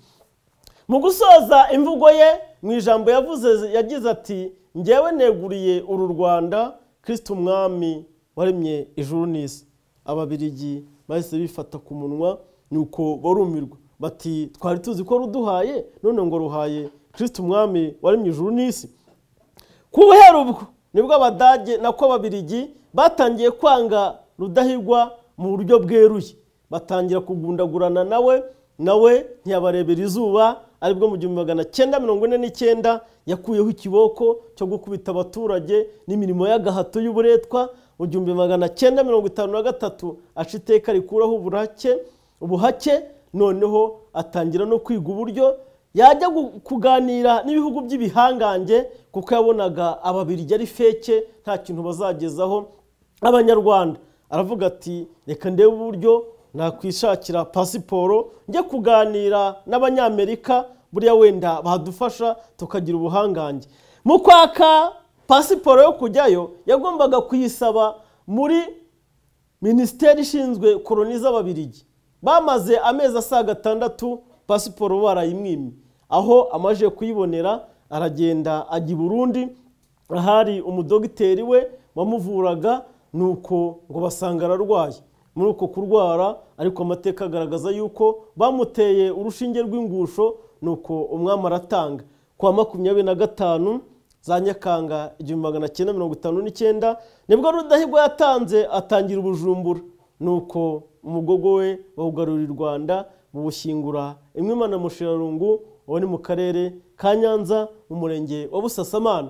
mu gusoza imvugo ye mu ijambo yavuze yagize ati ngewe neguriye uru rwanda kirisite umwami waremye ijuru n'isi ababirigi bahise bifata ku munwa ni uko barumirwa bati twari tuzi ko ruduhaye none ngo ruhaye kirisiti umwami waremye ijuru n'isi guhera ubwo nibwo abadage ko ababirigi batangiye kwanga rudahigwa mu buryo bweruye batangira kugundagurana nawe nawe ntiyabarebera izuba aribwo mu gihumbi magana cyenda mirongo ine n'icyenda yakuyeho ikiboko cyo gukubita abaturage n'imirimo y'agahato y'uburetwa mu gihumbi magana cyenda mirongo itanu na gatatu aca iteka rikuraho ubuhake noneho atangira no kwiga uburyo yajya kuganira n'ibihugu by'ibihangange kuko yabonaga ababirigi ari feke nta kintu bazagezaho abanyarwanda aravuga ati reka ndebe uburyo nakwishakira pasiporo njye kuganira n'abanyamerika buriya wenda badufasha tukagira ubuhangange mu kwaka pasiporo yo kujyayo yagombaga kuyisaba muri minisiteri ishinzwe koroni z'ababirigi bamaze amezi asaga atandatu pasiporo barayimwimye aho amaje kuyibonera aragenda ajya i burundi ahari umudogiteri we wamuvuraga ni uko ngo basanga ararwaye muri uko kurwara ariko amateka agaragaza yuko bamuteye urushinge rw'ingusho ni uko umwami aratanga kwa makumyabiri na gatanu za nyakanga igihumbi magana cyenda mirongo itanu n'icyenda nibwo rudahigwa yatanze atangira ubujumbura ni uko umugogo we bawugarurira u rwanda mu bushyingura imwe na mushirarungu ubu ni mu karere ka nyanza mu murenge wa busasamana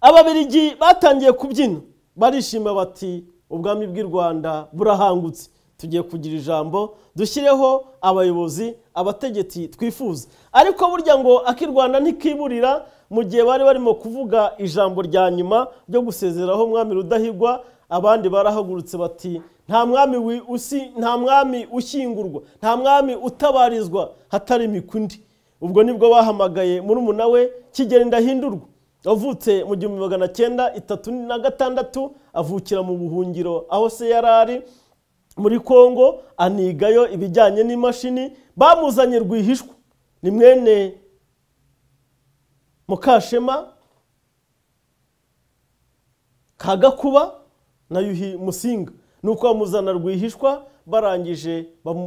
ababirigi batangiye kubyina barishima bati ubwami bw'i rwanda burahangutse tugiye kugira ijambo dushyireho abayobozi abategetsi twifuza ariko burya ngo ak'i rwanda ntikiburira mu gihe bari barimo kuvuga ijambo rya nyuma ryo gusezeraho Umwami rudahigwa abandi barahagurutse bati nta mwami usi nta mwami ushyingurwa nta mwami utabarizwa hatari imikundi ubwo nibwo bahamagaye murumuna we kigeli ndahindurwa avutse mu gihumbi magana cyenda itatu na gatandatu avukira mu buhungiro aho se yari ari muri congo anigayo ibijyanye n'imashini bamuzanye rwihishwa ni mwene mukashema kagakuba na yuhi musinga ni uko bamuzana rwihishwa barangije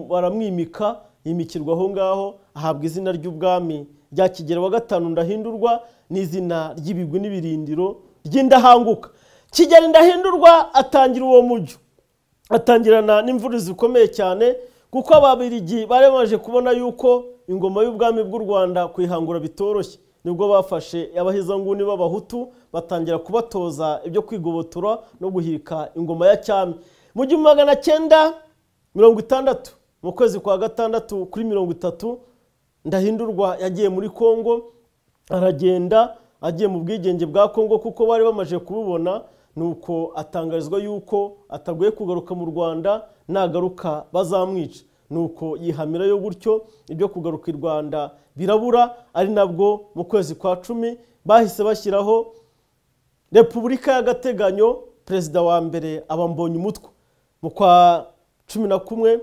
baramwimika yimikirwa aho ngaho ahabwa izina ry'ubwami rya kigero wa gatanu ndahindurwa n'izina ry'ibigwi n'ibirindiro ry'indahanguka kigero ndahindurwa atangira uwo mujyo atangirana n'imvura zikomeye cyane kuko ababirigi bari bamaze kubona yuko ingoma y'ubwami bw'u rwanda kuyihangura bitoroshye nibwo bafashe abahezanguni b'abahutu batangira kubatoza ibyo kwigobotora no guhirika ingoma ya cyami mu gihumbi magana cyenda mirongo itandatu mu kwezi kwa gatandatu kuri mirongo itatu ndahindurwa yagiye muri congo aragenda agiye mu bwigenge bwa congo kuko bari bamaze kububona Nuko uko atangarizwa yuko ataguye kugaruka mu rwanda nagaruka bazamwica Nuko yihamira yo gutyo ibyo kugaruka i rwanda birabura ari nabwo mu kwezi kwa cumi bahise bashyiraho repubulika y'agateganyo perezida wa mbere abambonye umutwe mu kwa cumi na kumwe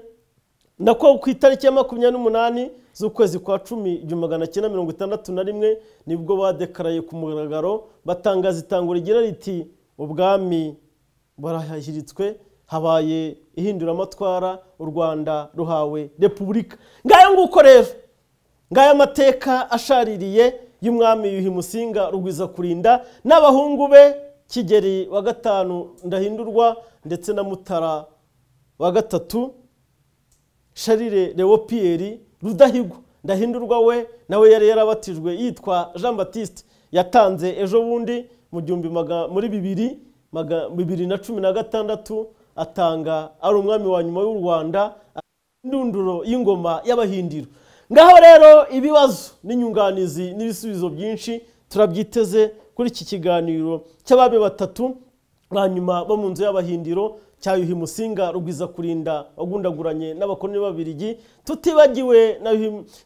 na ko ku itariki ya makumyabiri n'umunani z'ukwezi kwa cumi igihumbi magana cyenda mirongo itandatu na rimwe nibwo badekaraye ku mugaragaro batangaza itango rigira riti ubwami burahiritswe habaye ihinduramatwara u rwanda ruhawe repubulika ngayo nguko rero ngaya amateka ashaririye y'umwami yuhi musinga rugwiza kurinda n'abahungu be kigeri wa gatanu ndahindurwa ndetse na mutara wa gatatu sharire lewo piyeri rudahigwa ndahindurwa we nawe yari yarabatijwe yitwa jean batiste yatanze ejo bundi mu gihumbi muri bibiri bibiri na cumi na gatandatu atanga ari umwami wa nyuma w'u rwanda indunduro y'ingoma y'abahindiro ngaho rero ibibazo n'inyunganizi n'ibisubizo byinshi turabyiteze kuri iki kiganiro cy'ababe batatu hanyuma bo mu nzu y'abahindiro cyayuhi musinga rugwiza kurinda wagundaguranye n'abakoloni b'abirigi tutibagiwe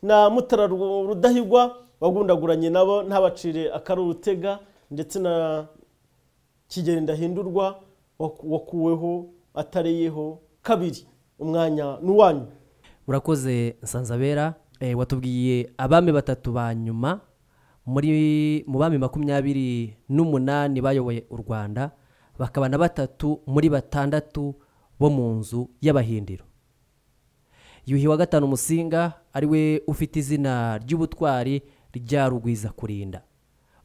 na mutara rudahigwa wagundaguranye nabo ntabacire akarurutega ndetse na kigeri ndahindurwa wakuweho atareyeho kabiri umwanya n'uwanyu urakoze nsanzabera Eh, watubwiye abami batatu ba nyuma muri mu bami makumyabiri n'umunani bayoboye u rwanda bakaba na batatu muri batandatu bo mu nzu y'abahindiro yuhi wa gatanu ari we ufite izina ry'ubutwari rya rugwiza kurinda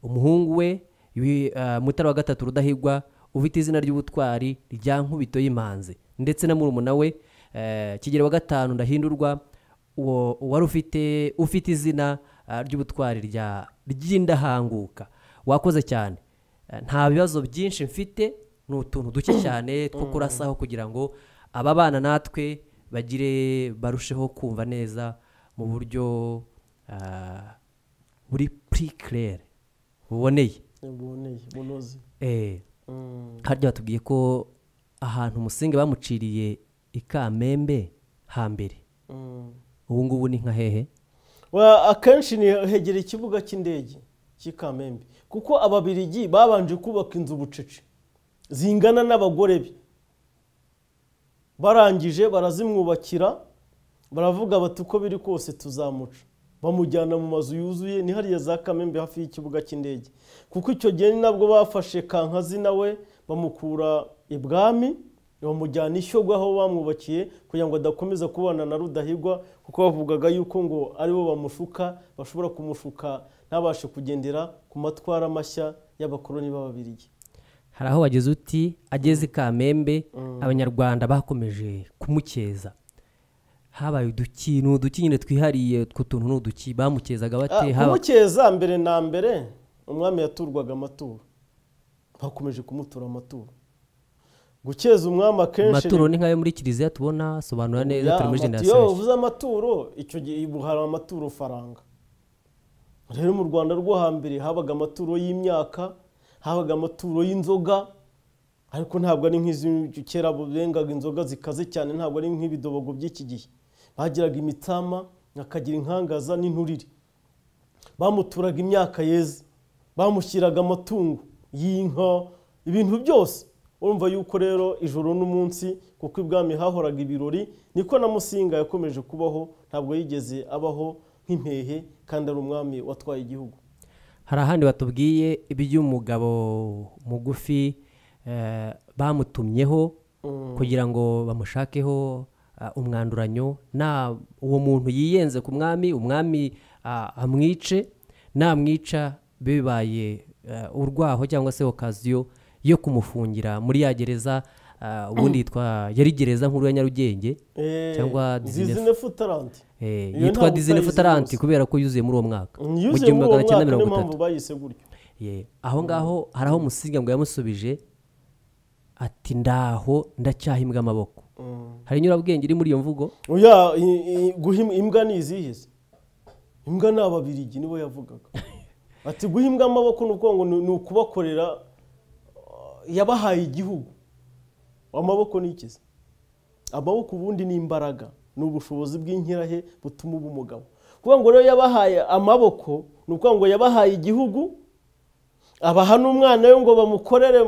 umuhungu we eh, mutara wa gatatu rudahigwa ufite izina ry'ubutwari rya nkubito y'imanzi ndetse na murumuna we eh, kigero wa gatanu ndahindurwa uwo wari ufite ufite izina ah, ry'ubutwari rya ry'indahanguka wakoze cyane eh, nta bibazo byinshi mfite ni utuntu duke cyane two kurasaho kugira ngo ababana natwe bagire barusheho kumva neza mu buryo ah, buri purikirere buboneye buboneye bunoze eh, mm. harya batubwiye ko ahantu umusinga bamuciriye i kamembe hambere mm. ubu ngubu ni nka hehe akenshi hegera ikibuga cy'indege Kamembe kuko ababirigi babanje kubaka inzu bucece zingana n'abagore be barangije barazimwubakira baravuga bati uko biri kose tuzamuca bamujyana mu mazu yuzuye ni hariya za kamembe hafi y'ikibuga cy'indege kuko icyo gihe ni nabwo bafashe kankazi nawe bamukura ibwami bamujyana ishyogo aho bamwubakiye kugira ngo adakomeza kubana na rudahigwa kuko bavugaga yuko ngo aribo bamushuka bashobora kumushuka ntabashe kugendera ku matwara mashya y'abakoloni b'ababirigi hari aho wageze uti ageze i kamembe mm. abanyarwanda bakomeje kumukeza habaye uduki ni uduki nyine twihariye utwo tuntu ni uduki bamukezaga bate ah, kumukeza mbere na mbere umwami yaturwaga amaturo bakomeje kumutura amaturo gukeza umwami akenshi amaturo ni nk'ayo muri kiliziya tubona asobanura neza turi muri generasiyo iyo uvuze amaturo icyo gihe hari amaturo faranga rero mu rwanda rwo hambere habaga amaturo y'imyaka habaga amaturo y'inzoga ariko ntabwo ari nk'izi kera bengaga inzoga zikaze cyane ntabwo ari nk'ibidobogo by'iki gihe bagiraga imitsama bakagira inkangaza n'inturire bamuturaga imyaka yeze bamushyiraga amatungo y'inka ibintu byose urumva yuko rero ijoro n'umunsi kuko ibwami hahoraga ibirori niko na musinga yakomeje kubaho ntabwo yigeze abaho nk'impehe kandi ari umwami watwaye igihugu hari ahandi batubwiye iby'umugabo mugufi eh, bamutumyeho mm. kugira ngo bamushakeho eh, umwanduranyo nta uwo muntu yiyenze ku mwami umwami eh, amwice namwica bibaye urwaho cyangwa se okaziyo yo kumufungira muri ya gereza uh, ubundi yitwa yari gereza nkuru ya nyarugenge eh, cyangwa futarandi eh, yitwa futarandi kubera ko yuzuye muri uwo mwaka mm, mu gihumbi magana cyenda mirongo itatu aho ngaho hari aho umusinga ngo yamusubije ati ndaho ndacyahimbwa amaboko mm. hari inyurabwenge iri muri iyo mvugo imbwa ni izihiza imbwa ni ababirigi nibo yavugaga ati guhimbwa amaboko ni ukubakorera yabahaye igihugu amaboko ni ikizi amaboko ubundi ni imbaraga ni ubushobozi bw'inkirahe butuma uba umugabo kuko ngo rero yabahaye amaboko ni ukuvuga ngo yabahaye igihugu abaha n'umwana we ngo bamukorere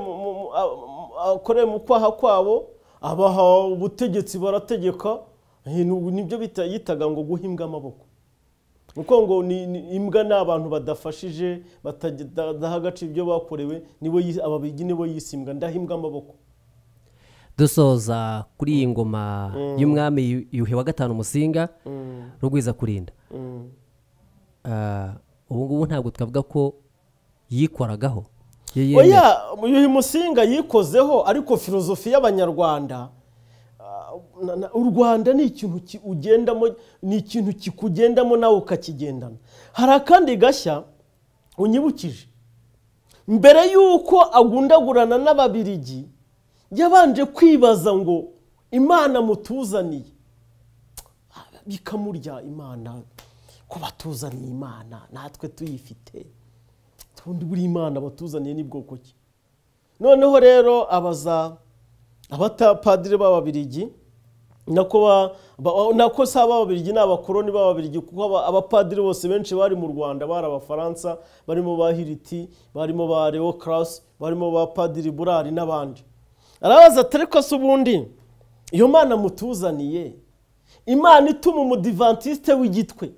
akoreye mu kwaha kwabo abaha ubutegetsi barategeka eh, nibyo yitaga ngo guhimbwa amaboko kuko ngo ni imbwa ni abantu badafashije badaha agaciro ibyo bakorewe nibo ababigi nibo yise imbwa ndaha imbwa amaboko dusoza kuri iyi mm. ngoma mm. y'umwami yuhi wa gatanu umusinga mm. rugwiza kurinda uh, ubu ngubu ntabwo twavuga ko yikoragaho oya yuhi musinga yikozeho ariko filozofi y'abanyarwanda u rwanda ni ikintu ugendamo ni ikintu kikugendamo nawe ukakigendana hari akandi gashya unyibukije mbere y'uko agundagurana n'ababirigi yabanje kwibaza ngo imana mutuzaniye bikamurya imana ko batuzaniye imana natwe tuyifite tundi buri imana batuzaniye n'ibwoko ki noneho rero abaza abatapadiri b'ababirigi nako si ab'ababirigi ni abakoroni b'ababirigi kuko abapadiri bose benshi bari mu rwanda bari abafaransa barimo ba hiriti barimo ba leo karasi barimo ba padiri burari n'abandi arabaza atariko se ubundi iyo mana mutuzaniye imana ituma umudivantisite w'igitwe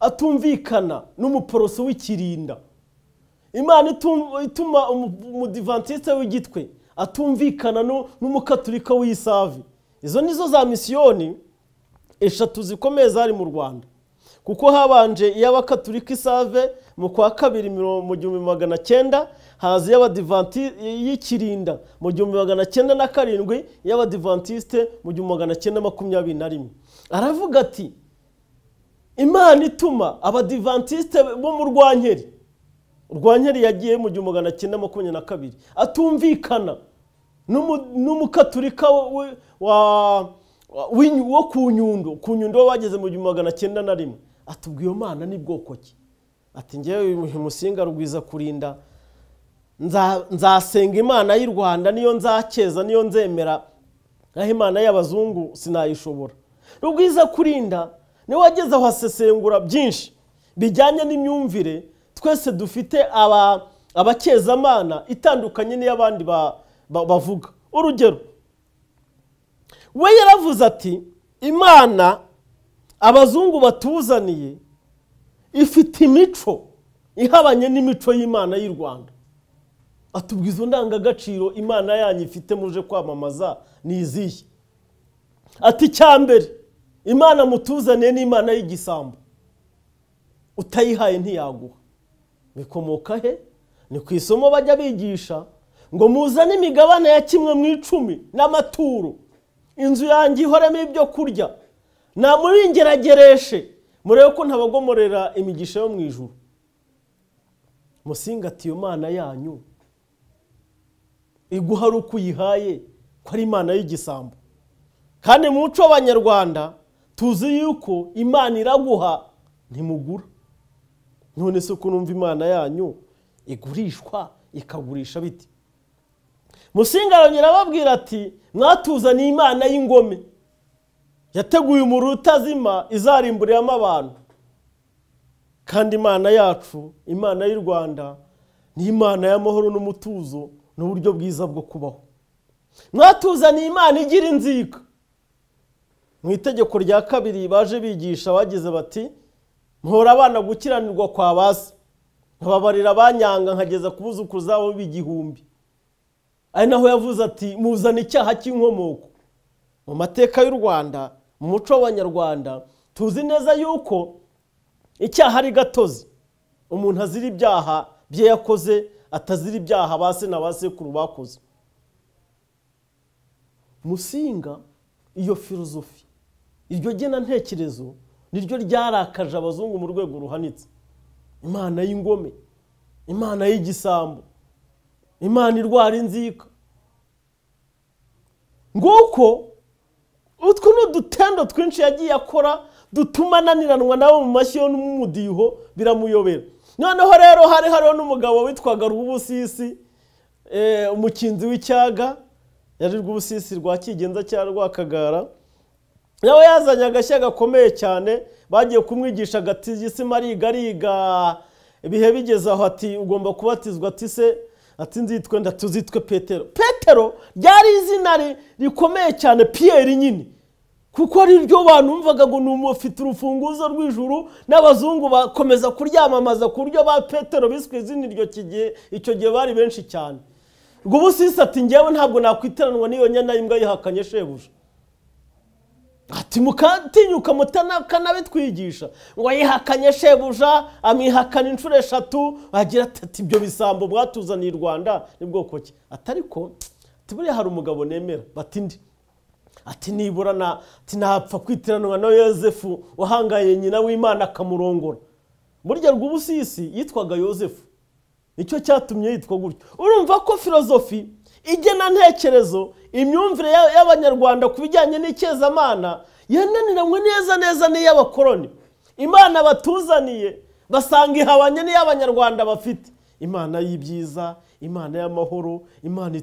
atumvikana n'umuporoso w'ikirinda imana ituma umudivantisite w'igitwe atumvikana n'umukaturika w'isavi izo nizo za misiyoni eshatu zikomeye zari mu rwanda kuko habanje iy'abakaturika isave mu kwa kabiri mu gihumbi magana cyenda haza iy'abadivanti y'ikirinda mu gihumbi magana cyenda na karindwi iy'abadivantisite mu gihumbi magana cyenda makumyabiri na rimwe aravuga ati imana ituma abadivantisite bo mu Rwanyeri rwankeri yagiye mu gihumbi magana cyenda makumyabiri na kabiri atumvikana n'umukaturika wo ku nyundo ku nyundo bageze wageze mu gihumbi magana cyenda na rimwe atubwiye umwana ni bwoko ki ati ngewe musinga rugwiza kurinda nzasenga imana y’i rwanda niyo nzakeza niyo nzemera naho imana y'abazungu sinayishobora rugwiza kurinda niwe wageze aho asesengura byinshi bijyanye n'imyumvire twese dufite abakezamana itandukanye n'iy'abandi ba bavuga urugero we yaravuze ati imana abazungu batuzaniye ifite imico ihabanye n'imico y'imana y'u rwanda atubwiza izo ndangagaciro imana yanyu ifite muje kwamamaza ni izihe ati mbere imana mutuzaniye n’imana y'igisambo utayihaye ntiyaguha bikomoka he ni ku isomo bajya bigisha ngo muzane imigabane ya kimwe mu icumi n'amaturo inzu yanjye ihoremo ibyo kurya namubingeragereshe murebe ko ntabagomorera imigisha yo mu ijoro musingatiye mana yanyu iguha ari uko uyihaye ko ari imana y'igisambo kandi mu muco w'abanyarwanda tuzi yuko imana iraguha ntimugura none se uko numva imana yanyu igurishwa ikagurisha biti musinga arongera ababwira ati mwatuzaniye imana y'ingome yateguye umuriro utazima izarimburiramo abantu kandi imana yacu imana y'u rwanda ni imana y'amahoro n'umutuzo n'uburyo bwiza bwo kubaho mwatuzaniye imana igira inzika mu itegeko rya kabiri baje bigisha bagize bati mpora abana gukiranirwa kwa basi nkababarira abanyanga nkageza kubuza zabo b'igihumbi ari naho yavuze ati muzana icyaha cy'inkomoko mu mateka y'u rwanda mu muco w'abanyarwanda tuzi neza yuko icyaha ari gatozi umuntu azira ibyaha bye yakoze atazira ibyaha ba se na ba sekuru bakoze musinga iyo filozofi iryo genantekerezo ntekerezo niryo ryarakaje abazungu mu rwego ruhanitse imana y'ingome imana y'igisambo imana irwara inzika nguko utwo ni udutendo twinshi yagiye akora dutuma ananiranwa nabo mu mashyiyo n’umudiho biramuyobera noneho rero hari hariho n'umugabo witwaga rw'ubusisi eh, umukinzi w'icyaga yari rw'ubusisi rwa kigenza cyangwa rwakagara nawe yazanye agashya gakomeye cyane bagiye kumwigisha agatigisi mariga ariga ibihe bigeze aho ati ugomba kubatizwa ati se ati nzitwe ndatuzitwe petero petero ryari izina rikomeye cyane piyeri nyine kuko ari ryo bantu bumvaga ngo ni umufite urufunguzo rw'ijuru n'abazungu bakomeza kuryamamaza ku buryo ba petero biswe izina iryo kigihe icyo gihe bari benshi cyane ngo ubu sisi ati ngewe ntabwo nakwitiranywa n'iyo nyana y'imbwa yihakanye shebuja ati mukatinyuka mutanabitwigisha ngo yihakanye shebuja amwihakana inshuro eshatu agira ati ibyo bisambo mwatuzaniye i rwanda ni bwoko ki atariko buriya hari umugabo nemera bati ndi ati nibura na napfa kwitiranwa na yosefu wahangaye nyina w'imana akamurongora burya rw'ubusisi yitwaga yosefu nicyo cyatumye yitwa gutyo urumva ko filozofi igenantekerezo imyumvire y'abanyarwanda ku bijyanye n'icyezamana yananiranywe neza neza n'iy'abakoroni imana batuzaniye basanga ihabanye n'iy'abanyarwanda bafite imana y'ibyiza imana y'amahoro imana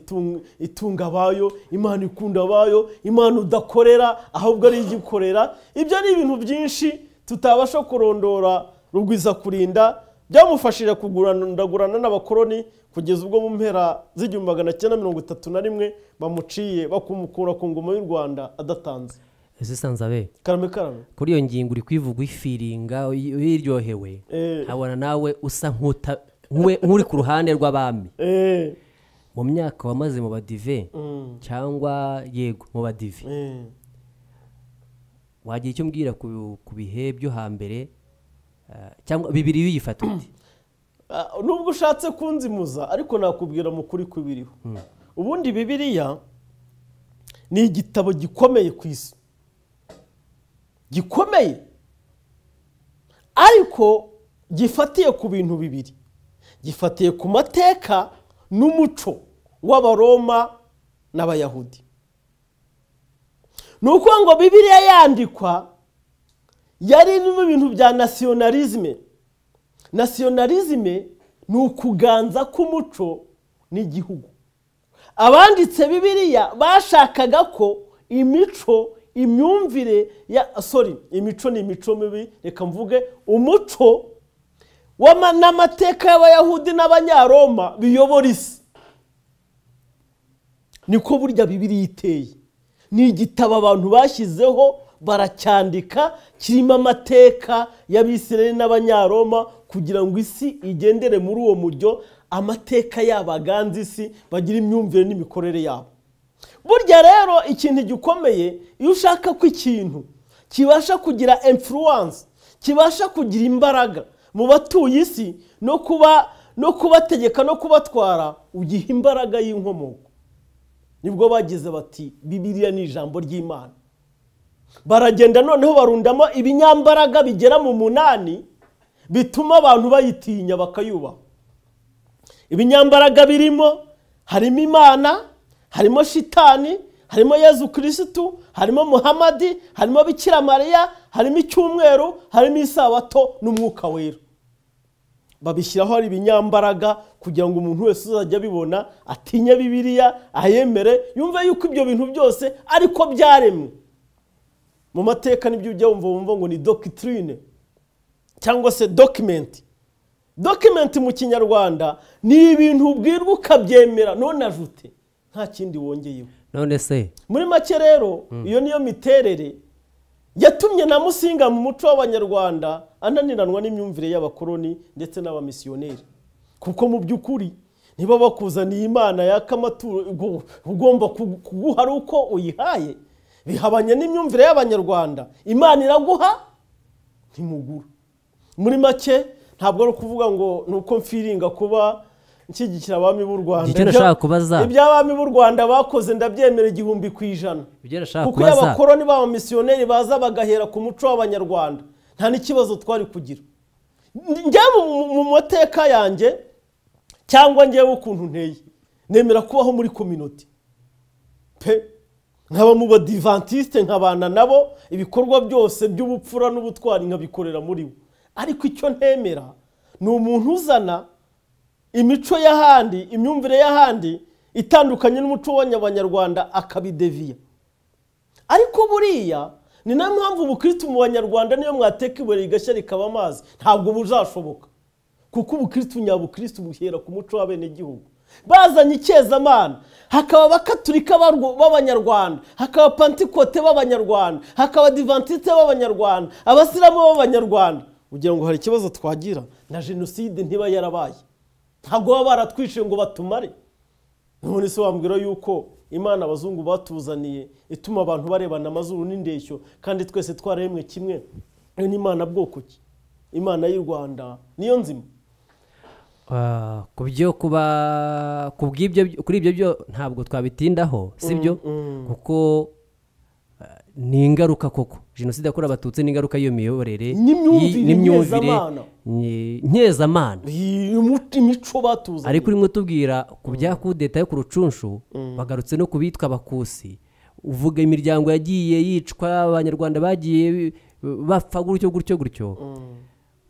itunga abayo imana ikunda abayo imana udakorera ahubwo ari igikorera ibyo ni ibintu byinshi tutabasha kurondora rugwiza kurinda byamufashije kugurana n'abakoroni kugeza ubwo mu mpera z'igihumbi magana cyenda mirongo itatu na rimwe bamuciye bakumukura ku ngoma y'u rwanda adatanze zisanzabe karame karame kuri iyo ngingo uri kwivugwa ifiringa uyiryohewe eh. habona nawe usa nk'uri ku ruhande rw'abami eh. mu myaka wamaze mu badive mm. cyangwa yego mu badive eh. wagira icyo mbwira ku bihe byo hambere Eh, cyangwa bibiri iyo uyifata eh, nubwo ushatse kunzimuza ariko nakubwira mu kuri ko biriho hmm. ubundi bibiriya ni igitabo gikomeye ku isi gikomeye ariko gifatiye ku bintu bibiri gifatiye ku mateka n'umuco w'abaroma n'abayahudi ni ukuvuga ngo bibiriya yandikwa yari mu bintu bya nasiyonalizme nasiyonalizme ni ukuganza k'umuco n'igihugu abanditse bibiriya bashakaga ko imico imyumvire ya sorry imico ni imico mibi reka mvuge umuco n'amateka y'abayahudi n'abanyaroma biyobora isi niko burya bibiriya iteye ni igitabo abantu bashyizeho baracyandika kirimo amateka y'abisirayeli n'abanyaroma kugira ngo isi igendere muri uwo mujyo amateka y'abaganza isi bagira imyumvire n'imikorere yabo burya rero ikintu gikomeye iyo ushaka ko ikintu kibasha kugira emfuruwanse kibasha kugira imbaraga mu batuye isi no kuba no kubategeka no kubatwara ugiha imbaraga y'inkomoko nibwo bagize bati bibiriya ni ijambo ry'imana baragenda noneho barundamo ibinyambaraga bigera mu munani bituma abantu bayitinya bakayubaha ibinyambaraga birimo harimo imana harimo shitani harimo yezu kirisitu harimo muhamadi harimo bikiramariya harimo icyumweru harimo isabato n'umwuka wera babishyiraho ari ibinyambaraga kugira ngo umuntu wese uzajya abibona atinye bibiriya ayemere yumve yuko ibyo bintu byose ariko byaremwe mu mateka n'ibyo ujya wumva wumva ngo ni dokitirine cyangwa se dokimenti dokimenti mu kinyarwanda ni ibintu ubwirwa ukabyemera none ajute nta kindi wongeyeho none se muri make rero hmm. iyo niyo miterere yatumye na musinga mu muco w'abanyarwanda ananiranwa n'imyumvire y'abakoroni ndetse n'abamisiyoneri kuko mu by'ukuri niba bakuzaniye imana yaka amaturo ugomba kuguha ari uko uyihaye bihabanye n'imyumvire y'abanyarwanda imana iraguha ntimugura muri make ntabwo ari ukuvuga ngo ni uko mfiringa kuba nshyigikira abami b'u rwanda ibyo nashaka kubaza ibyo abami b'u rwanda bakoze ndabyemera igihumbi ku ijana kuko iyo abakoroni b'abamisiyoneri baza bagahera ku muco w'abanyarwanda nta n'ikibazo twari kugira njyewe mu mateka yanjye cyangwa njyewe ukuntu nteye nemera kubaho muri kominoti pe nkaba mu badivantisite nkabana nabo ibikorwa byose by'ubupfura n'ubutwari nkabikorera muri bo. ariko icyo ntemera ni umuntu uzana imico y'ahandi imyumvire y'ahandi itandukanye n'umuco w'abanyarwanda akabideviya ariko buriya ni na mpamvu ubukristo mu banyarwanda niyo mwateka ibuye rigashya rikaba amazi ntabwo buzashoboka kuko ubukristo nyabukristo buhera ku muco w'abenegihugu bazanye icyezamana hakaba abagatulika b'abanyarwanda hakaba pantikote b'abanyarwanda hakaba divantisite b'abanyarwanda abasilamu b'abanyarwanda kugira ngo hari ikibazo twagira na jenoside ntiba yarabaye ntabwo baba baratwishe ngo batumare none se wambwira yuko imana abazungu batuzaniye ituma abantu barebana amazuru n'indeshyo kandi twese twaremwe kimwe n'imana bwoko ki imana y'u rwanda niyo nzima Ah, ku byo kuba ku bw'ibyo kuri ibyo byo ntabwo twabitindaho sibyo mm, mm. kuko ah, ni ingaruka koko jenoside yakorewe abatutsi ni ingaruka y'iyo miyoborere n'imyumvire nk'ezamana imico batuzaniye ariko urimo utubwira ku bya mm. kudeta yo ku rucunshu bagarutse no ku bitwa abakusi uvuga imiryango yagiye yicwa abanyarwanda bagiye bapfa gutyo gutyo gutyo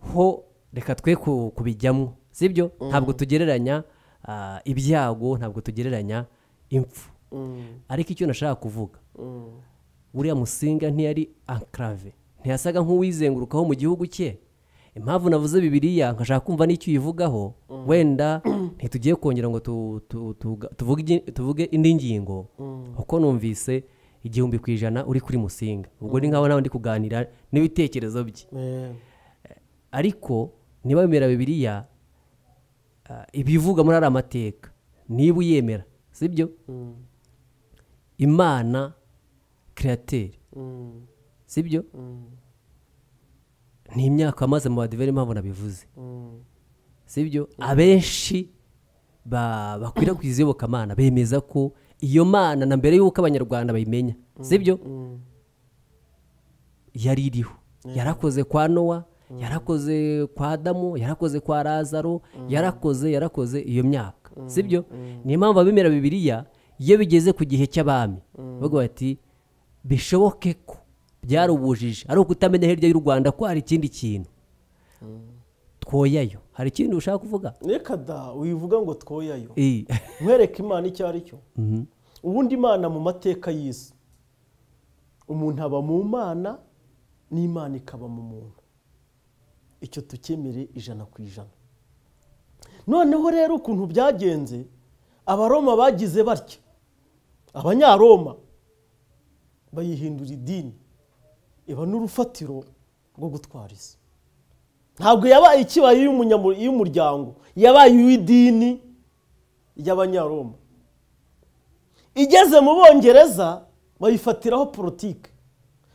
ho reka twe kubijyamo sibyo mm. ntabwo tugereranya ah, ibyago ntabwo tugereranya impfu mm. ariko icyo nashaka kuvuga buriya mm. musinga ntiyari ankarave ntiyasaga nk'uwizengurukaho mu gihugu cye impamvu navuze bibiriya nkashaka kumva n'icyo uyivugaho wenda ntitugiye kongera ngo tuvuge indi ngingo uko numvise igihumbi ku ijana uri kuri musinga ubwo ni nkaho nawe ndi kuganira n'ibitekerezo bye eh, ariko niba bimera bibiriya Eh, ibivuga muri ari amateka niba uyemera si byo mm. imana kirateri mm. si byo mm. ni imyaka amaze mu badiveri mpamvu nabivuze si byo abenshi bakwirakwiza iyobokamana bemeza ko iyo mana na mbere y'uko abanyarwanda bayimenya si byo yari iriho yarakoze kwa nowa Mm. yarakoze kwa adamu yarakoze kwa razaro mm. yarakoze yarakoze iyo myaka mm. sibyo niyo mpamvu abemera bibiriya iyo bigeze ku gihe cy'abami bavuga bati bishoboke ko byari ubujije ari ukutamenya hirya y'u rwanda ko hari ikindi kintu twoyayo hari ikindi ushaka kuvuga reka da wivuga ngo twoyayo mwereke imana icyo ari cyo mm-hmm. ubundi imana mu mateka y'isi umuntu aba mu mana n'imana ikaba mu muntu icyo tukemere ijana ku ijana noneho rero ukuntu byagenze abaroma bagize batya abanyaroma bayihindura idini iba n'urufatiro rwo gutwara isi ntabwo yabaye ikibaye y'umuryango yabaye uw'idini y'abanyaroma igeze mu bongereza bayifatiraho politiki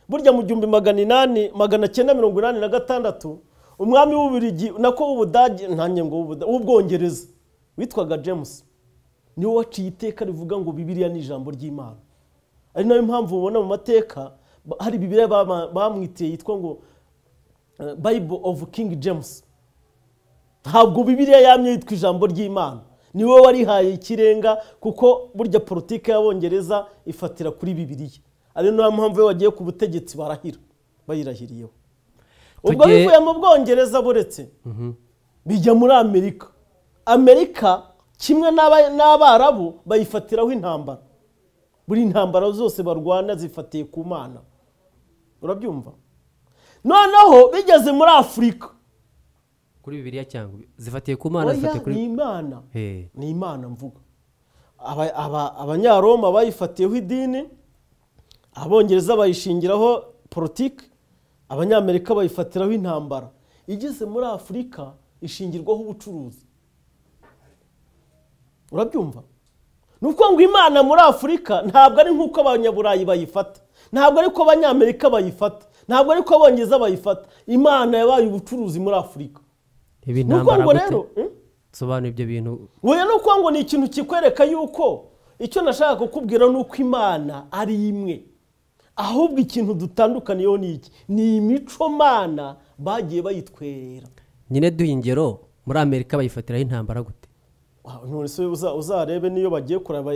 burya mu gihumbi magana inani magana cyenda mirongo inani na gatandatu umwami w'ububirigi nako w'ubudage ntange ngo w'ubwongereza witwaga james niwe waciye iteka rivuga ngo bibiriya ni ijambo ry'imana ari nayo mpamvu ubona mu mateka hari bibiriya bamwiteye yitwa ngo eh, bible of king james ntabwo bibiriya yamye yitwa ijambo ry'imana niwe warihaye ikirenga kuko burya politiki y'abongereza ifatira kuri bibiriya ari nayo mpamvu iyo bagiye ku butegetsi barahira bayirahiriyeho ubwo bivuye mu bwongereza buretse bijya muri amerika amerika kimwe n'abarabu bayifatiraho intambara buri ntambara zose barwana zifatiye ku mana urabyumva noneho bigeze muri afurika kuri bibiriya cyangwa zifatiye ku mana zifatiye kuri imana ni imana mvuga abanyaroma bayifatiyeho idini abongereza bayishingiraho politiki abanyamerika bayifatiraho intambara igeze muri afurika ishingirwaho ubucuruzi urabyumva ni ukuvuga ngo imana muri afurika ntabwo ari nk'uko abanyaburayi bayifata ntabwo ari ko abanyamerika bayifata ntabwo ari ko abongereza bayifata imana yabaye ubucuruzi muri afurika ibi ntabwo rero eh? sobanura ibyo bintu weya ni ukuvuga ngo ni ikintu kikwereka yuko icyo nashaka kukubwira ni uko imana ari imwe ahubwo ikintu dutandukaniyeho ni iki ni imico mana bagiye bayitwerera nyine duha ingero muri amerika bayifatiraho intambara gute none uzarebe niyo bagiye kureba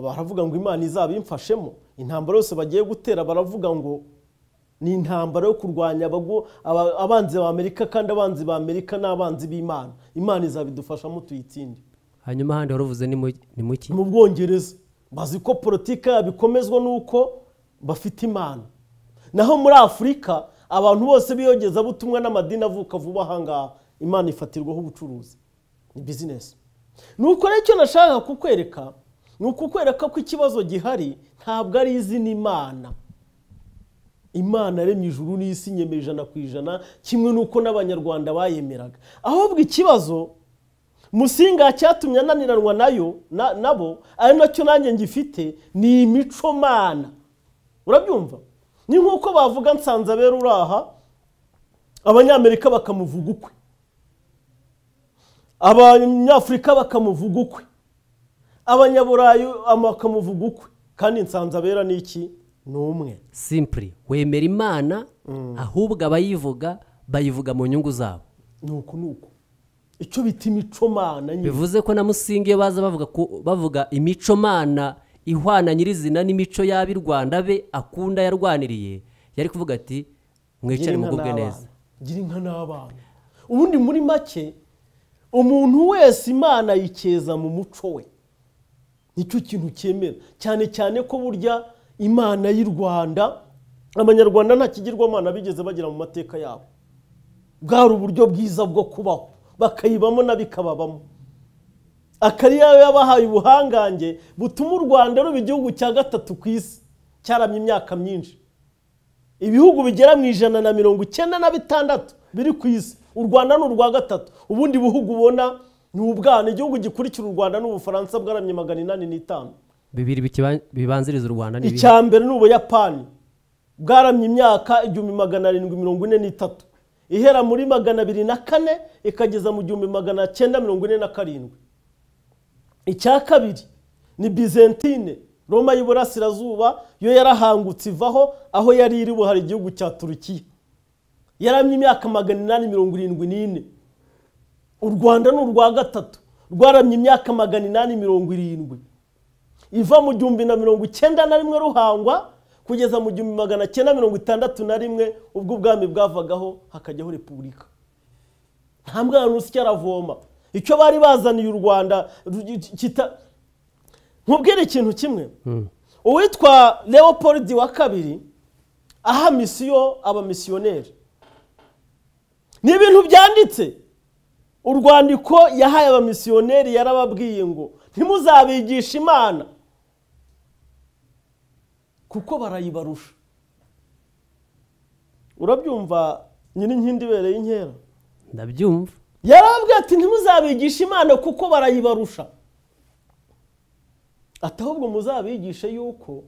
baravuga ngo imana izabimfashemo intambara yose bagiye gutera baravuga ngo ni intambara yo kurwanya abanzi ba amerika kandi abanzi ba amerika ni abanzi b'imana imana izabidufashamo tuyitsinde hanyuma ahandi wari uvuze ni mu bwongereza bazi ko politiki yabo ikomezwa n'uko bafite imana naho muri afurika abantu bose biyogezabutumwa n'amadini avuka vuba aha imana ifatirwaho ubucuruzi ni bizinesi ni uko icyo nashaka kukwereka ni ukukwereka ko ikibazo gihari ntabwo ari izina imana imana yaremye ijuru n'isi nyemejana ku ijana kimwe n'uko n'abanyarwanda bayemeraga ahubwo ikibazo musinga cyatumye ananiranwa nayo nabo ari nacyo nanjye ngifite ni imico mana urabyumva ni nk'uko bavuga nsanze abera uraha abanyamerika bakamuvuga ukwe abanyafurika bakamuvuga ukwe abanyaburayi bakamuvuga ukwe kandi nsanzabera abera ni iki ni umwe simpuri wemera imana mm. ahubwo abayivuga bayivuga mu nyungu zabo ni uku ni uku icyo bita imico mana bivuze ko na musingi iyo baza bavuga imico mana ihwana nyirizina n'imico yaba Rwanda be akunda yarwaniriye yari kuvuga ati mwicare mugubwe neza gira inka n'abana ubundi muri make umuntu wese imana yikeza mu muco we nicyo kintu cyemera cyane cyane ko burya imana y’i rwanda abanyarwanda nta kigirwamana bigeze bagira mu mateka yabo bwari uburyo bwiza bwo kubaho bakayibamo n'abikababamo akariya yabahaye ubuhangange butuma u rwanda ruba igihugu cya gatatu ku isi cyaramye imyaka myinshi ibihugu bigera mu ijana na mirongo icyenda na bitandatu biri ku isi u rwanda ni urwa gatatu ubundi bihugu ubona ni ubwana igihugu gikurikira u rwanda n'ubufaransa bwaramye magana inani n'itanu bibiri bibanziriza u rwanda ni icya mbere ni ubuyapani bwaramye imyaka igihumbi magana arindwi mirongo ine n'itatu ihera muri magana abiri na kane ikageza mu gihumbi magana cyenda mirongo ine na karindwi icya kabiri ni bizentine roma y’iburasirazuba yo yarahangutse ivaho aho yari iri buhari igihugu cya turukiya yaramye imyaka magana inani mirongo irindwi n'ine u rwanda ni urwa gatatu rwaramye imyaka magana inani mirongo irindwi iva mu gihumbi na mirongo icyenda na rimwe ruhangwa kugeza mu gihumbi magana cyenda mirongo itandatu na rimwe ubwo ubwami bwavagaho hakajyaho repubulika nta mwana usigaye aravoma icyo bari bazaniye u rwanda nkubwire ikintu kimwe hmm. uwitwa leopold wa kabiri aha misiyo abamisiyoneri ni ibintu byanditse urwandiko yahaye abamisiyoneri yarababwiye ngo ntimuzabigisha imana kuko barayibarusha urabyumva nyiri inkindi ibereye inkera ndabyumva yarambwiye ati ntimuzabigishe imana kuko barayibarusha ati ahubwo muzabigishe yuko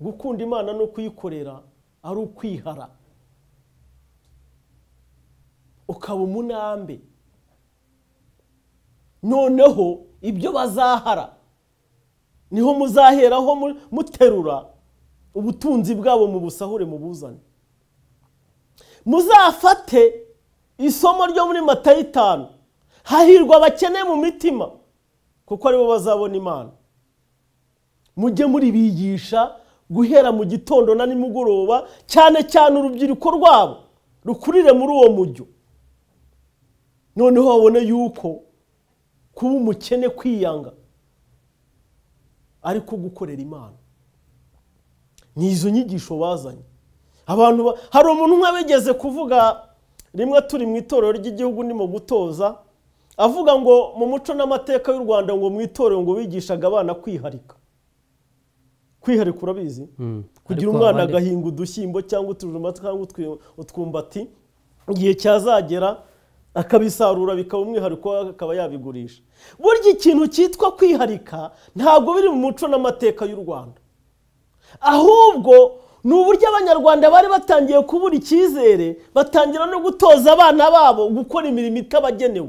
gukunda imana no kuyikorera ari ukwihara ukaba umunambe noneho ibyo bazahara niho muzaheraho muterura ubutunzi bwabo mu busahure mubuzane muzafate isomo ryo muri matayo itanu hahirwa abakene mu mitima kuko aribo bazabona imana mujye muribigisha guhera mu gitondo na nimugoroba cyane cyane urubyiruko rwabo rukurire muri uwo mujyo noneho babone yuko kuba umukene kwiyanga ariko gukorera imana ni izo nyigisho bazanye abantu hari umuntu umwe abigeze kuvuga rimwe turi mu itorero ry'igihugu ndimo gutoza avuga ngo mu muco n'amateka y'u rwanda ngo mu itorero ngo bigishaga abana kwiharika kwiharika urabizi hmm. kugira umwana agahinga udushyimbo cyangwa utujumba cyangwa utwumbati igihe cyazagera akabisarura bikaba umwihariko akaba yabigurisha burya ikintu cyitwa kwiharika ntabwo biri mu muco n'amateka y'u rwanda ahubwo ni uburyo abanyarwanda bari batangiye kubura icyizere batangira no gutoza abana babo gukora imirimo itabagenewe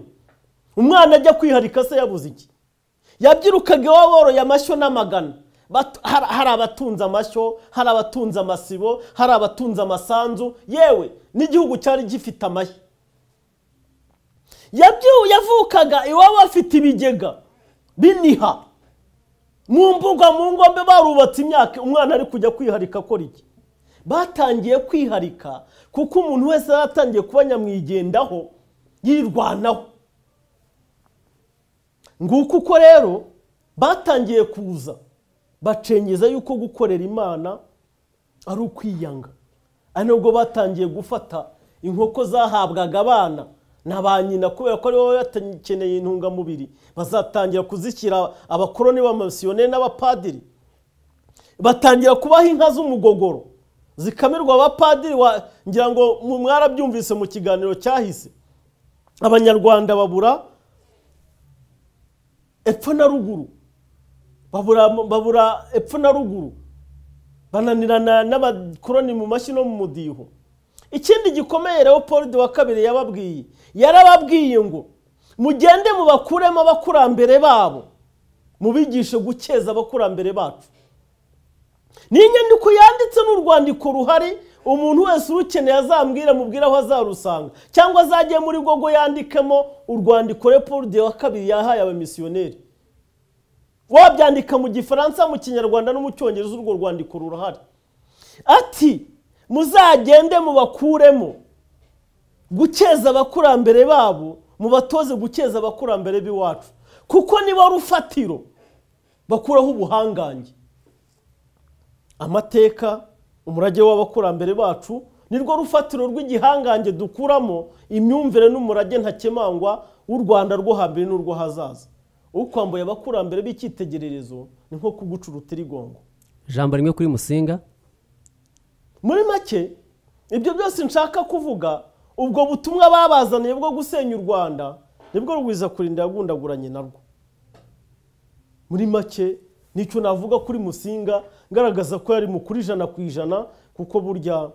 umwana ajya kwiharika se yabuze iki yabyirukaga iwabo woroye amashyo n'amagana hari abatunze amashyo hari abatunze amasibo hari abatunze amasanzu yewe n'igihugu cyari gifite amashyi yavukaga iwabo afite ibigega biniha mu mbuga mu ngombe barubatse imyaka umwana ari kujya kwiharika akora iki batangiye kwiharika kuko umuntu wese yatangiye kuba nyamwigendaho yirwanaho nguko uko rero batangiye kuza bacengeza yuko gukorera imana ari ukwiyanga ari nabwo batangiye gufata inkoko zahabwaga abana na ba nyina kubera ko aribo bakeneye intungamubiri bazatangira kuzishyira abakoroni b'amasiyoneri n'abapadiri batangira kubaha inka z'umugogoro zikamirwa abapadiri ngira ngo mwarabyumvise mu kiganiro cyahise abanyarwanda babura epfo na ruguru babura epfo na ruguru bananirana n'abakoroni mu mashyi no mu mudiho ikindi gikomeye rero paul de wa kabiri yababwiye yarababwiye ngo mugende mu bakuremo abakurambere babo mubigishe gukeza abakurambere bacu ni inyandiko yanditse n'urwandiko ruhari umuntu wese urukeneye azambwira mubwire aho azarusanga cyangwa azajye muri gogo yandikemo urwandiko repuride wa kabiri yahaye abamisiyoneri wabyandika mu gifaransa mu kinyarwanda no mu cyongereza urwo rwandiko rurahari ati muzagende mubakuremo gukeza abakurambere babo mu mubatoze gukeza abakurambere b'iwacu kuko niba rufatiro bakuraho ubuhangange amateka umurage w'abakurambere bacu nirwo rufatiro rw'igihangange dukuramo imyumvire n'umurage ntakemangwa w'u rwanda rwo hambere n'urwo hazaza ukwambuye abakurambere b'icyitegererezo ni nko kuguca urutirigongo ijambo rimwe kuri musinga muri make ibyo byose nshaka kuvuga ubwo butumwa babazaniye bwo gusenya u rwanda nibwo rwiza kurinda yagundaguranye narwo muri make nicyo navuga kuri musinga ngaragaza ko yari mukuru ijana ku ijana kuko burya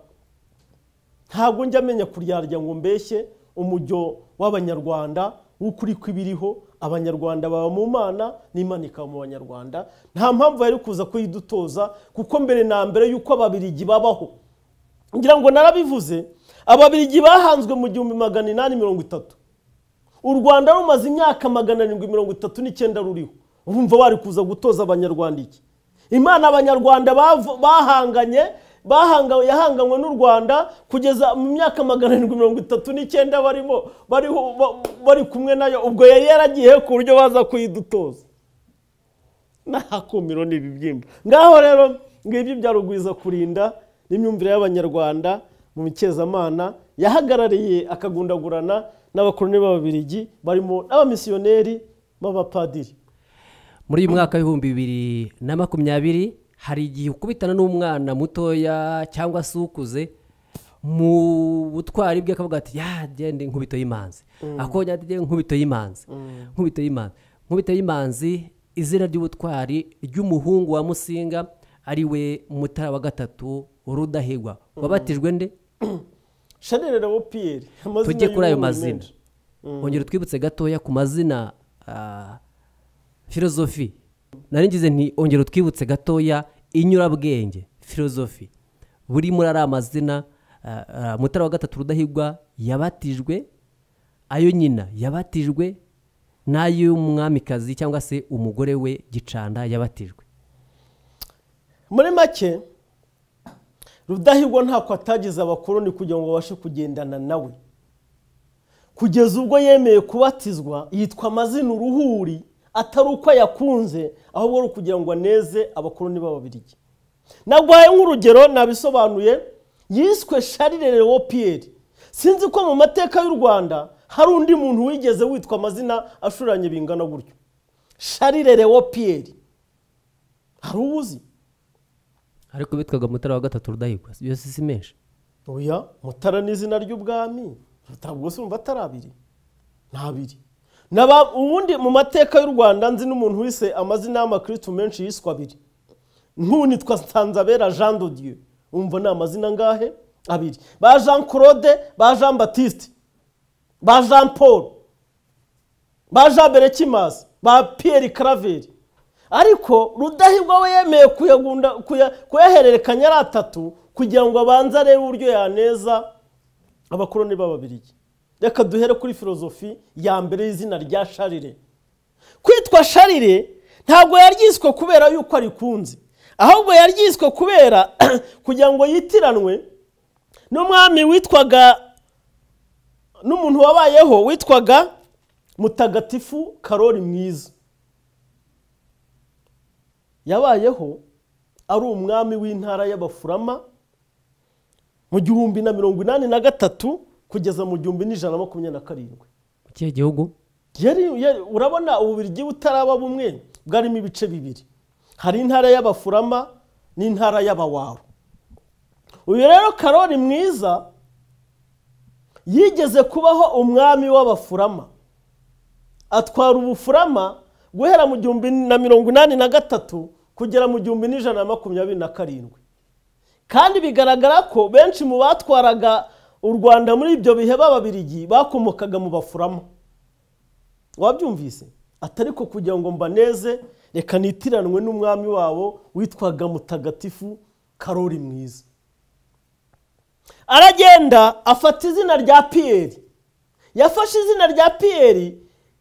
ntabwo njya amenya kuryarya ngo mbeshye umujyo w'abanyarwanda w'ukuri ibiriho abanyarwanda baba mu mana n'imanika mu banyarwanda nta mpamvu yari kuza kuyidutoza kuko mbere na mbere y'uko ababirigi babaho ngira ngo narabivuze ababiligi bahanzwe mu gihumbi magana inani mirongo itatu u rwanda rumaze imyaka magana arindwi mirongo itatu n'icyenda ruriho urumva bari kuza gutoza abanyarwanda iki imana abanyarwanda bahanganye yahanganywe n'u rwanda kugeza mu myaka magana arindwi mirongo itatu n'icyenda barimo bari kumwe nayo ubwo yari yaragiye ku buryo baza kuyidutoza n'ahakumiro ni ngaho rero ngibyo bya rugwiza kurinda n'imyumvire y'abanyarwanda mu mikezamana yahagarariye akagundagurana n'abakoroni b'ababiligi barimo n'abamisiyoneri b'abapadiri muri uyu mwaka w'ibihumbi bibiri na makumyabiri hari igihe ukubitana n'umwana mutoya cyangwa se ukuze mu butwari bwe akavuga ati yagende nkubito y'imanzi mm. akongera ati nkubito y'imanzi mm. nkubito y'imanzi nkubito y'imanzi izina ry'ubutwari ry'umuhungu wa musinga ari we mutara wa gatatu urudahigwa mm. wabatijwe nde shanel na piyeri tujye kuri ayo mazina mm. ongera utwibutse gatoya ku mazina filozofi ah, naringize nti ongera utwibutse gatoya inyurabwenge filozofi buri muri ari amazina ah, ah, mutara wa gatatu rudahigwa yabatijwe ayo nyina yabatijwe n'ay'umwamikazi cyangwa se umugore we gicanda yabatijwe muri make rudahigwa ntako atagize abakoroni kugira ngo babashe kugendana nawe kugeza ubwo yemeye kubatizwa yitwa amazina uruhuri atari uko yakunze ahubwo ari ukugira ngo aneze abakoroni b'ababirigi nagwaye nk'urugero nabisobanuye yiswe sharire lewo piyeri sinzi ko mu mateka y'u rwanda hari undi muntu wigeze witwa amazina ashuranye bingana gutyo sharire lewo piyeri hari uwuzi ariko bitwaga mutara wa gatatu rudahigwa iyo si menshi oya mutara ni izina ry'ubwami ntabwo se urumva atari abiri ni abiri ubundi mu mateka y'u rwanda nzi n'umuntu wise amazina y'amakirisitu menshi yiswa abiri nk'uwitwa nsanzabera jean dodiyo wumva ni amazina ngahe abiri ba jean claude ba jean batiste ba jean paul ba jean berekimazi ba piyeri karaveri ariko rudahigwa we yemeye kuyahererekanya ari atatu kugira ngo abanze arebe uburyo yaneza abakoroni b'ababirigi reka duhere kuri filozofi ya mbere y'izina rya sharire kwitwa sharire ntabwo yaryiswe kubera yuko arikunze ahubwo yaryiswe kubera kugira ngo yitiranwe n'umwami witwaga n'umuntu wabayeho witwaga mutagatifu karori mwiza yabayeho ari umwami w'intara y'abafurama mu gihumbi na mirongo inani na gatatu kugeza mu gihumbi n'ijana na makumyabiri na karindwi mu kihe gihugu urabona ububirigi butaraba bumwe bwarimo ibice bibiri hari intara y'abafurama n'intara y'abawawe uyu rero karori mwiza yigeze kubaho umwami w'abafurama atwara ubufurama guhera mu gihumbi na mirongo inani na gatatu kugera mu gihumbi n'ijana na makumyabiri na karindwi kandi bigaragara ko benshi mu batwaraga u rwanda muri ibyo bihe b'ababirigi bakomokaga mu bafurama wabyumvise atari ko kugira ngo mbaneze reka nitiranwe n'umwami wabo witwaga mutagatifu karori mwiza aragenda afata izina rya piyeri yafashe izina rya piyeri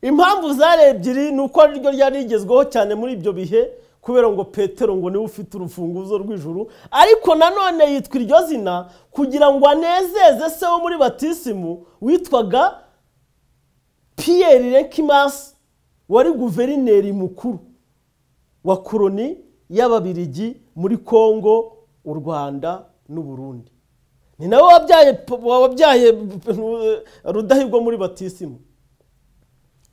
impamvu zari ebyiri ni uko ariryo ryari rigezweho cyane muri ibyo bihe kubera ngo petero ngo niwe ufite urufunguzo rw'ijuru ariko nanone yitwa iryo zina kugira ngo anezeze se wo muri batisimu witwaga piyeri rekimasi wari guverineri mukuru wa koroni y'ababirigi muri kongo u rwanda n'u n'uburundi ni nawe wabyaye rudahigwa muri batisimu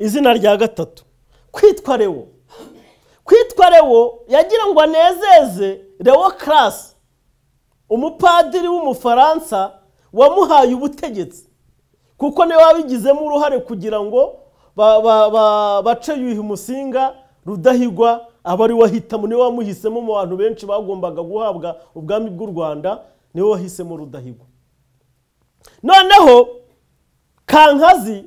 izina rya gatatu kwitwa rewo kwitwa rewo yagira ngo anezeze rewo karasi umupadiri w'umufaransa wamuhaye ubutegetsi kuko niwe wabigizemo uruhare kugira ngo bace yuhi umusinga rudahigwa aba ari wahitamo niwe wamuhisemo mu bantu benshi bagombaga guhabwa ubwami bw'u rwanda niwe wahisemo rudahigwa noneho kankazi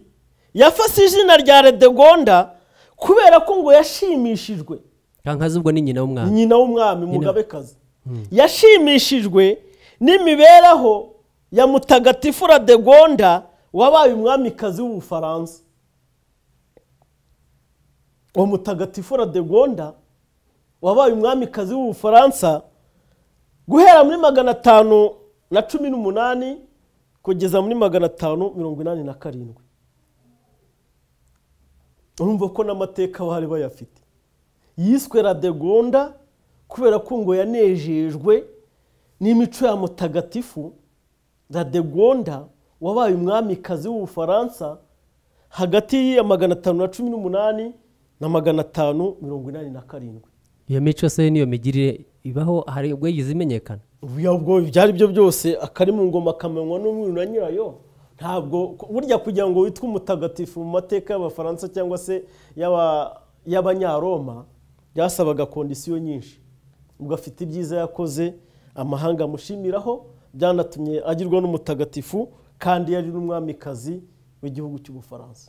yafashe izina rya redegonda kubera ko ngo yashimishijwe kankazi ubwo ni nyina w'umwami nyina w'umwami mugabekazi hmm. yashimishijwe n'imibereho ya mutagatifu radegonda wabaye umwamikazi w'ubufaransa uwo mutagatifu radegonda wabaye umwamikazi w'ubufaransa guhera muri magana atanu na cumi n'umunani kugeza muri magana atanu mirongo inani na karindwi urumva ko n'amateka bari bayafite yiswe radegonda kubera ko ngo yanejejwe n'imico ya mutagatifu radegonda wabaye umwamikazi w'ubufaransa hagati ya magana atanu na cumi n'umunani na magana atanu mirongo inani na karindwi iyo mico se niyo migirire ibaho hari ubwo yagize imenyekana ubwo ibyo ari byo byose akari mu ngoma akamenywa n'umwiru na nyirayo ntabwo burya kugira ngo witwe umutagatifu mu mateka y'abafaransa cyangwa se y'abanyaroma byasabaga kondisiyo nyinshi ubwo afite ibyiza yakoze amahanga amushimiraho byanatumye agirwa n'umutagatifu kandi yari n'umwamikazi w'igihugu cy'ubufaransa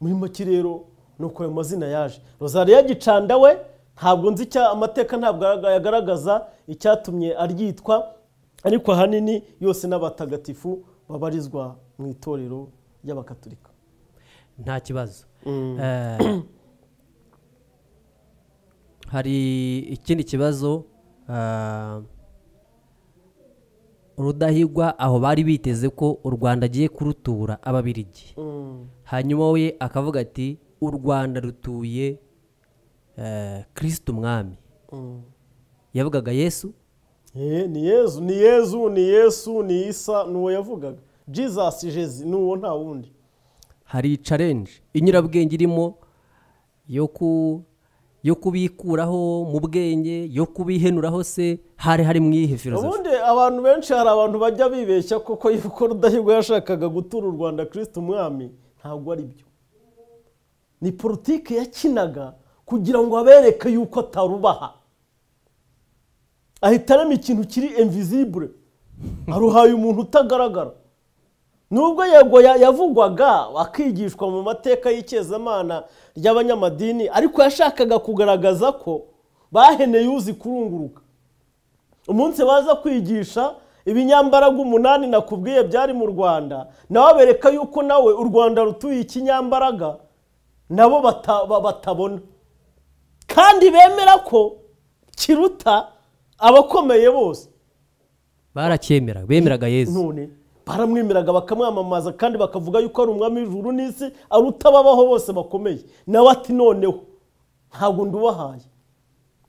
muri make rero ni uko ayo mazina yaje rozariya gicanda we ntabwo nzi icya amateka ntabwo yagaragaza icyatumye aryitwa ariko ahanini yose n'abatagatifu babarizwa mu itorero ry'abakaturika nta kibazo mm. eh, hari ikindi kibazo urudahigwa ah, aho bari biteze ko u rwanda agiye kurutura ababirigi mm. hanyuma we akavuga ati u rwanda rutuye eh, kirisiti umwami mm. yavugaga yesu eh, ni yezu ni yezu ni yesu ni isa ni yavugaga jizasi jezi ni nta wundi hari carenje inyurabwenge irimo yo ku yo kubikuraho mu bwenge yo kubihenuraho se hari hari mu filozofi ubundi abantu benshi hari abantu bajya bibeshya kuko yuko rudahigwa yashakaga gutura u rwanda kirisite umwami ntabwo ari byo ni politiki yakinaga kugira ngo abereke yuko atarubaha ahita arema ikintu kiri invisible aruhaye umuntu utagaragara nubwo yego yavugwaga akigishwa mu mateka y'ikizamana ry'abanyamadini ariko yashakaga kugaragaza ko baheneye uzi kurunguruka umunsi baza kwigisha ibinyambaraga umunani nakubwiye byari mu rwanda nawe abereka yuko nawe u rwanda rutuye ikinyambaraga nabo batabona kandi bemera ko kiruta abakomeye bose baracyemera bemeraga yezu baramwemeraga bakamwamamaza kandi bakavuga yuko ari umwami w'ijuru n'isi ari utababaho bose bakomeye nawe ati noneho ntabwo ndubahaye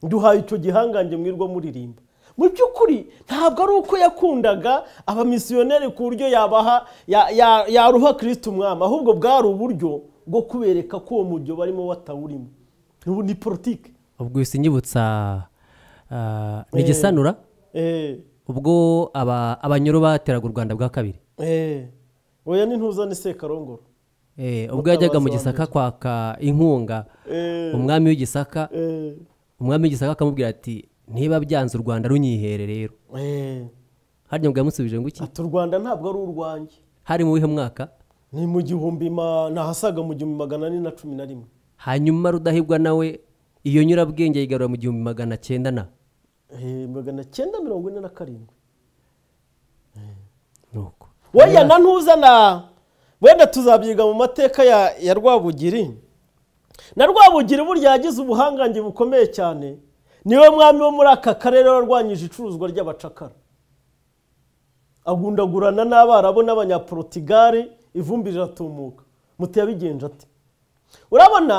nduhaye icyo gihangange mwirwa muririmba mu by'ukuri ntabwo ari uko yakundaga abamisiyoneri ku buryo yabaha yaruha kirisiti umwami ahubwo bwari uburyo bwo kubereka ko uwo mujyo barimo batawurimo ubu ni politiki ubwo isi nyibutsa ah, ni igisanura eh, eh. ubwo abanyoro bateraga u rwanda bwa kabiri weya eh, n'intuzane sekarongoro eh, ubwo yajyaga mu gisaka kwaka inkunga eh. umwami w'igisaka umwami w'igisaka akamubwira ati niba byanze u rwanda runyihere rero harya ngo yamusubije ngo iki ati u rwanda ntabwo ari urwanjye hari mu wihe mwaka ni mu gihumbi nahasaga mu gihumbi magana ane na cumi na rimwe hanyuma rudahigwa nawe iyo nyurabwenge yigarura mu gihumbi magana cyenda na magana cyenda mirongo ine na karindwi wenda na ntuzana wenda tuzabyiga mu mateka ya rwabugiri na rwabugiri burya yagize ubuhangange bukomeye cyane niwe mwami wo muri aka karere warwanyije icuruzwa ry'abacakara agundagurana n'abarabu n'abanyaporutigali ivumbi riratumuka muti yabigenje ati urabona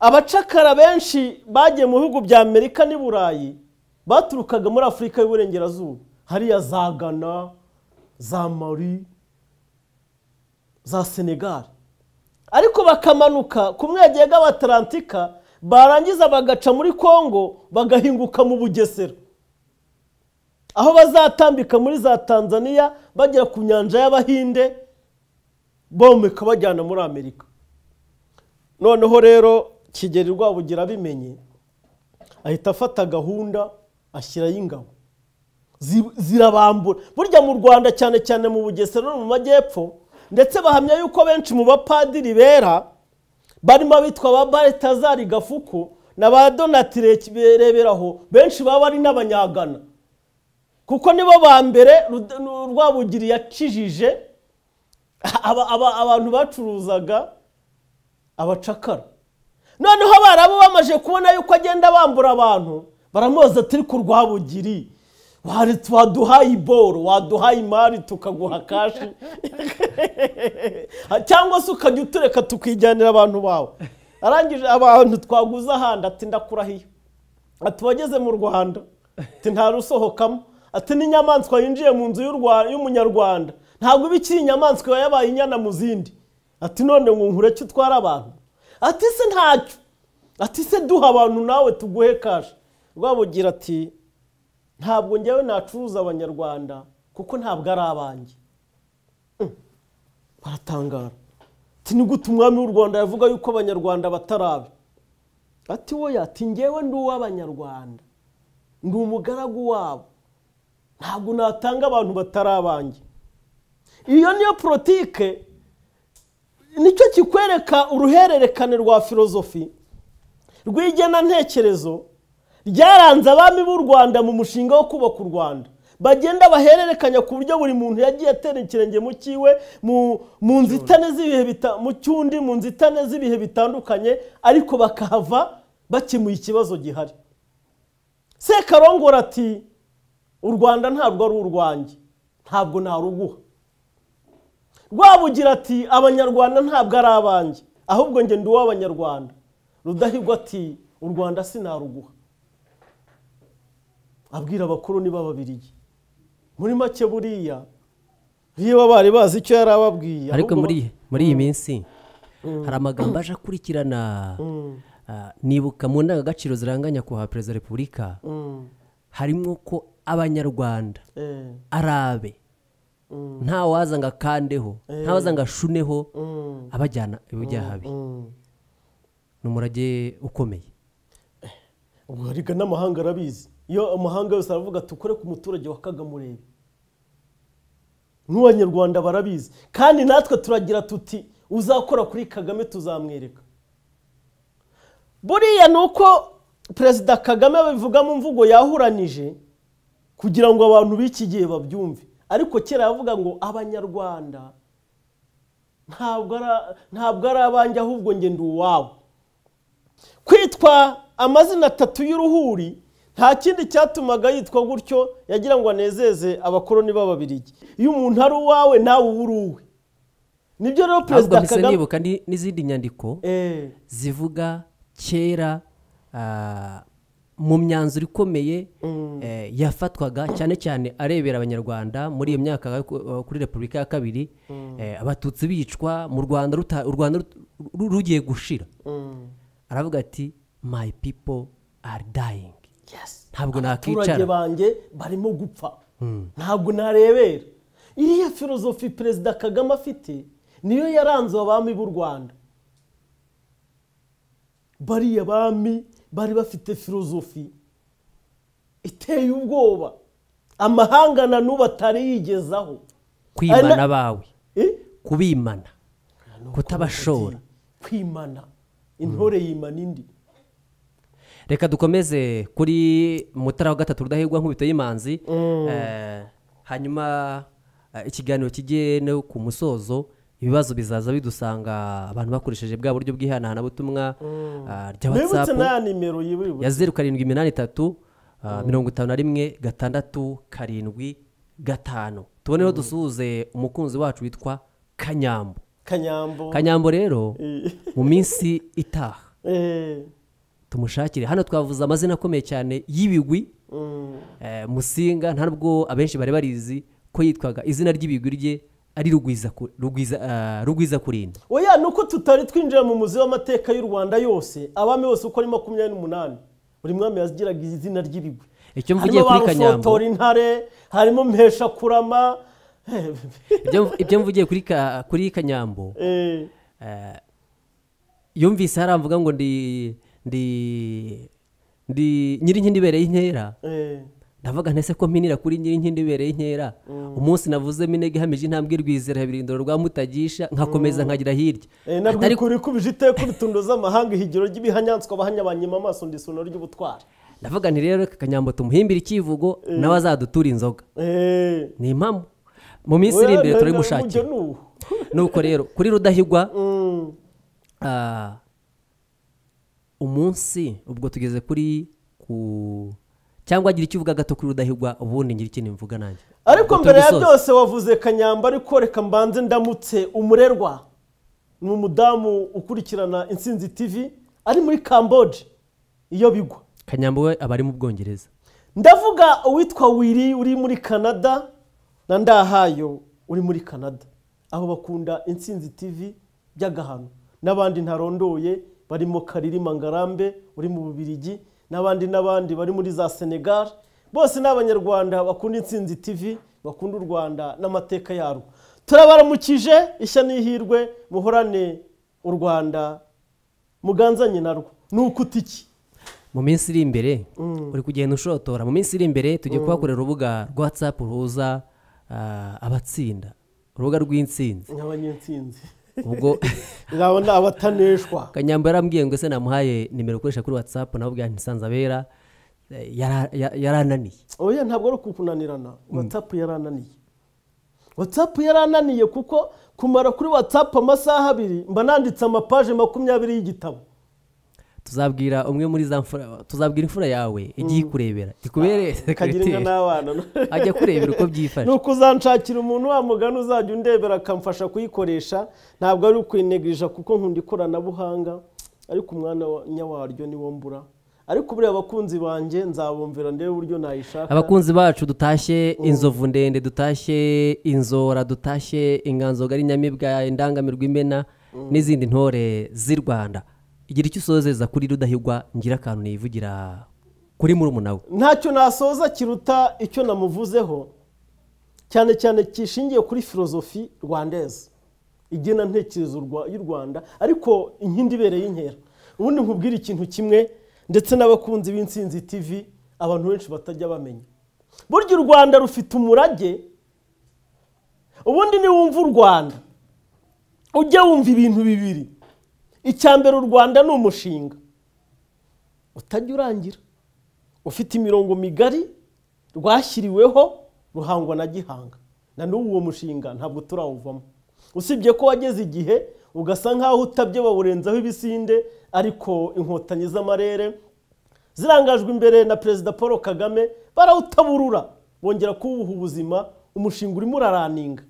abacakara benshi bagiye mu bihugu bya amerika n’i Burayi baturukaga muri afurika y'uburengerazuba hariya za gana za mari za senegali ariko bakamanuka ku mwegega w'atarantika barangiza bagaca muri congo bagahinguka mu bugesera aho bazatambika muri za tanzania bagera ku nyanja y'abahinde bomeka bajyana muri amerika noneho rero kigeri rwabugira abimenye ahita afata gahunda ashyiraho ingabo zirabambura burya mu rwanda cyane cyane mu bugesera no mu majyepfo ndetse bahamya yuko benshi mu bapadiri bera barimo abitwa ba baritazari gafuku na ba donatire bereberaho benshi baba ari n'abanyagana kuko nibo ba mbere rwabugiri yakijije abantu bacuruzaga abacakara noneho abarabu bamaze kubona yuko agenda bambura abantu baramubaza ati ariko rwabugiri waduhaye iboro waduhaye imari tukaguha kashi cyangwa se ukajya utureka tukijyanira abantu bawe arangije abantu twaguze ahandi ati ndakurahiye ati wageze mu rwanda ati ntarusohokamo ati n'inyamaswa yinjiye mu nzu y'umunyarwanda ntabwo iba ikiri inyamaswa iba yabaye inyana mu zindi ati none ngo nkureke utware abantu ati se ntacyo ati se duha abantu nawe tuguhe kashi rwabugira ati ntabwo njyewe nacuruza abanyarwanda kuko ntabwo ari abanjye mm. baratangara gute umwami w'u rwanda yavuga yuko abanyarwanda batarabe ati wowe ati ngewe ndi uw'abanyarwanda ndi umugaragu wabo ntabwo natanga abantu batari abanjye iyo niyo porotike nicyo kikwereka uruhererekane rwa filozofi rw'igena ntekerezo byaranze abami b'u rwanda mu mushinga wo kubaka u rwanda bagenda bahererekanya ku buryo buri muntu yagiye atera ikirenge mu kiwe mu nzitane z'ibihe mu cyundi mu nzitane z'ibihe bitandukanye ariko bakahava bakemuye ikibazo gihari sekarongora ati u rwanda ntabwo ari urwanjye ntabwo naruguha rwabugira ati abanyarwanda ntabwo ari abanjye ahubwo ngendo uw'abanyarwanda rudahigwa ati u rwanda sinaruguha abwira abakoroni b'ababirigi muri make buriya niba bari bazi icyo yari ababwiye ariko muri iyi mm. minsi mm. hari amagambo aje akurikirana mm. ah, nibuka mu ndangagaciro ziranga nyakubahwa perezida wa repubulika harimo ko abanyarwanda eh. arabe ntawaza ngo akandeho ntawaza eh. ngo ashuneho abajyana ibijyahabi ni umurage ukomeye eh, ubwo reka n'amahanga arabizi iyo amahanga yose aravuga tukore ku muturage wa kagamurebe nk'abanyarwanda barabizi kandi natwe turagira tuti uzakora kuri kagame tuzamwereka buriya ni uko perezida kagame babivuga mu mvugo yahuranije kugira ngo abantu b'iki gihe babyumve ariko kera yavuga ngo abanyarwanda ntabwo ari abanjye ahubwo ngenda uwabo kwitwa amazina atatu y'uruhuri nta kindi cyatumaga yitwa gutyo yagira ngo anezeze abakoroni b'ababirigi iyo umuntu ari uwawe nawe uba uri nibyo rero perezida kagame nibuka n'izindi nyandiko eh. zivuga kera ah, mu myanzuro ikomeye mm. eh, yafatwaga cyane cyane arebera abanyarwanda muri iyo myaka eh, kuri repubulika ya kabiri mm. abatutsi bicwa mu rwanda u rwanda rugiye gushira mm. aravuga ati my people are dying ntabwo nakwicara abaturage banjye barimo gupfa hmm. ntabwo narebera iriya filozofi perezida kagame afite niyo yaranze abami b'u rwanda bariya bami bari bafite filozofi iteye ubwoba amahanga na n'ubu atariyigezaho kwimana bawe eh? kubimana kutabashora kwimana intore yimana indi reka dukomeze kuri mutara wa gatatu rudahigwa nk'ubito y'imanzi mm. eh, hanyuma eh, ikiganiro kigenewe ku musozo ibibazo bizaza bidusanga abantu bakoresheje bwa buryo bw'ihanahanabutumwa mm. ah, rya watsapu ya zeru karindwi iminani itatu ah, mm. mirongo itanu na rimwe gatandatu karindwi gatanu tuboneho dusuhuze umukunzi wacu witwa kanyambo kanyambo rero mu minsi itaha eh. tumushakire hano twavuze amazina akomeye cyane y'ibigwi mm. eh, musinga ntabwo abenshi bari barizi ko yitwaga izina ry'ibigwi rye ari rugwiza eh, kurinda oya ni uko tutari twinjira mu muzi w'amateka y'u rwanda yose abami bose uko ari makumyabiri n'umunani buri mwami yazigiraga izina ry'ibigwi icyo mvugiye kuri kanyambo harimo intare harimo mpeshakurama ibyo mvugiye kuri kanyambo eh. yumvise haramvuga ngo ndi ndi ndi nyirinkindi ibereye inkera ndavuga ntese ko mpinira kuri nyirinkindi ibereye inkera umunsi navuze minega ihamije intambwe irwizera habirindoro rwa mutagisha nkakomeza nkagira hirya ntabwo ikubije iteka urutundo z'amahanga ihigiro ry'ibihanyanswa abahanya banyuma amaso ndisuno ry'ubutwari ndavuga nti rero kanyambo tumuhimbire ikivugo nawe azadutura inzoga ni impamvu mu minsi iri imbere turabimushakira nuko rero kuri rudahigwa umunsi ubwo tugeze kuri ku cyangwa agira icyo uvuga gato kuri rudahigwa ubundi ngira ikintu mvuga nanjye ariko mbere ya byose wavuze kanyamba ariko reka mbanze ndamutse umurerwa ni umudamu ukurikirana insinzi tv ari muri kamboje iyo bigwa kanyamba we aba ari mu bwongereza ndavuga uwitwa wiri uri muri canada na ndahayo uri muri canada aho bakunda insinzi tv by'agahano n'abandi ntarondoye barimo karirima ngarambe uri mu bubirigi n'abandi n'abandi bari muri za senegal bose ni abanyarwanda bakunda insinzi TV bakunda u rwanda n'amateka yarwo turabaramukije ishya n'ihirwe muhorane u rwanda muganzanye narwo ni ukuta iki mu minsi iri imbere mm. uri kugenda ushotora mu minsi iri imbere tujye mm. kuhakorera urubuga rwa watsapu ruhuza ah, abatsinda urubuga rw'insinzi ubwo urabona abataneshwa kanyamba yarambwiye ngo ese namuhaye nimero ukoresha kuri watsapu nawe ubwawe ntisanzabera eh, yarananiye oya oh ntabwo ari ukukunanirana mm. watsapu yarananiye watsapu yarananiye kuko kumara kuri watsapu amasaha abiri mba nanditse amapaje makumyabiri y'igitabo tuzabwira umwe muri za mfura tuzabwira imfura yawe igiye ikurebera mm. ikubere ah, sekiriteri ajya kurebera uko byifashe ni ukuzanshakira umuntu wa mugani uzajya undebera akamfasha kuyikoresha ntabwo ari ukuyinegurija kuko nkunda ikoranabuhanga ariko umwana nyawaryo niwo mbura ariko buriya abakunzi banjye nzabumvira ndebe uburyo nayishaka abakunzi bacu dutashye mm. inzovu ndende dutashye inzora dutashye inganzo inganzogari nyamibwa indangamirwa imena mm. n'izindi ntore z'i rwanda igira icyo usozeza kuri rudahigwa ngira akantu nivugira kuri murumuna we ntacyo nasoza kiruta icyo namuvuzeho cyane cyane kishingiye kuri filozofi rwandeze igena ntekerezo y'u rwanda ariko inkindi ibereye inkera ubundi nkubwire ikintu kimwe ndetse n'abakunzi b'insinzi tv abantu benshi batajya bamenya burya u rwanda rufite umurage ubundi niwumva u rwanda ujya wumva ibintu bibiri icya mbere u rwanda ni umushinga utajya urangira ufite imirongo migari rwashyiriweho ruhangwa na gihanga na n'ubu uwo mushinga ntabwo turawuvamo usibye ko wageze igihe ugasa nk'aho utabye bawurenzaho ibisinde ariko inkotanyi z'amarere zirangajwe imbere na perezida paul kagame barawutaburura bongera kuwuha ubuzima umushinga urimo uraraninga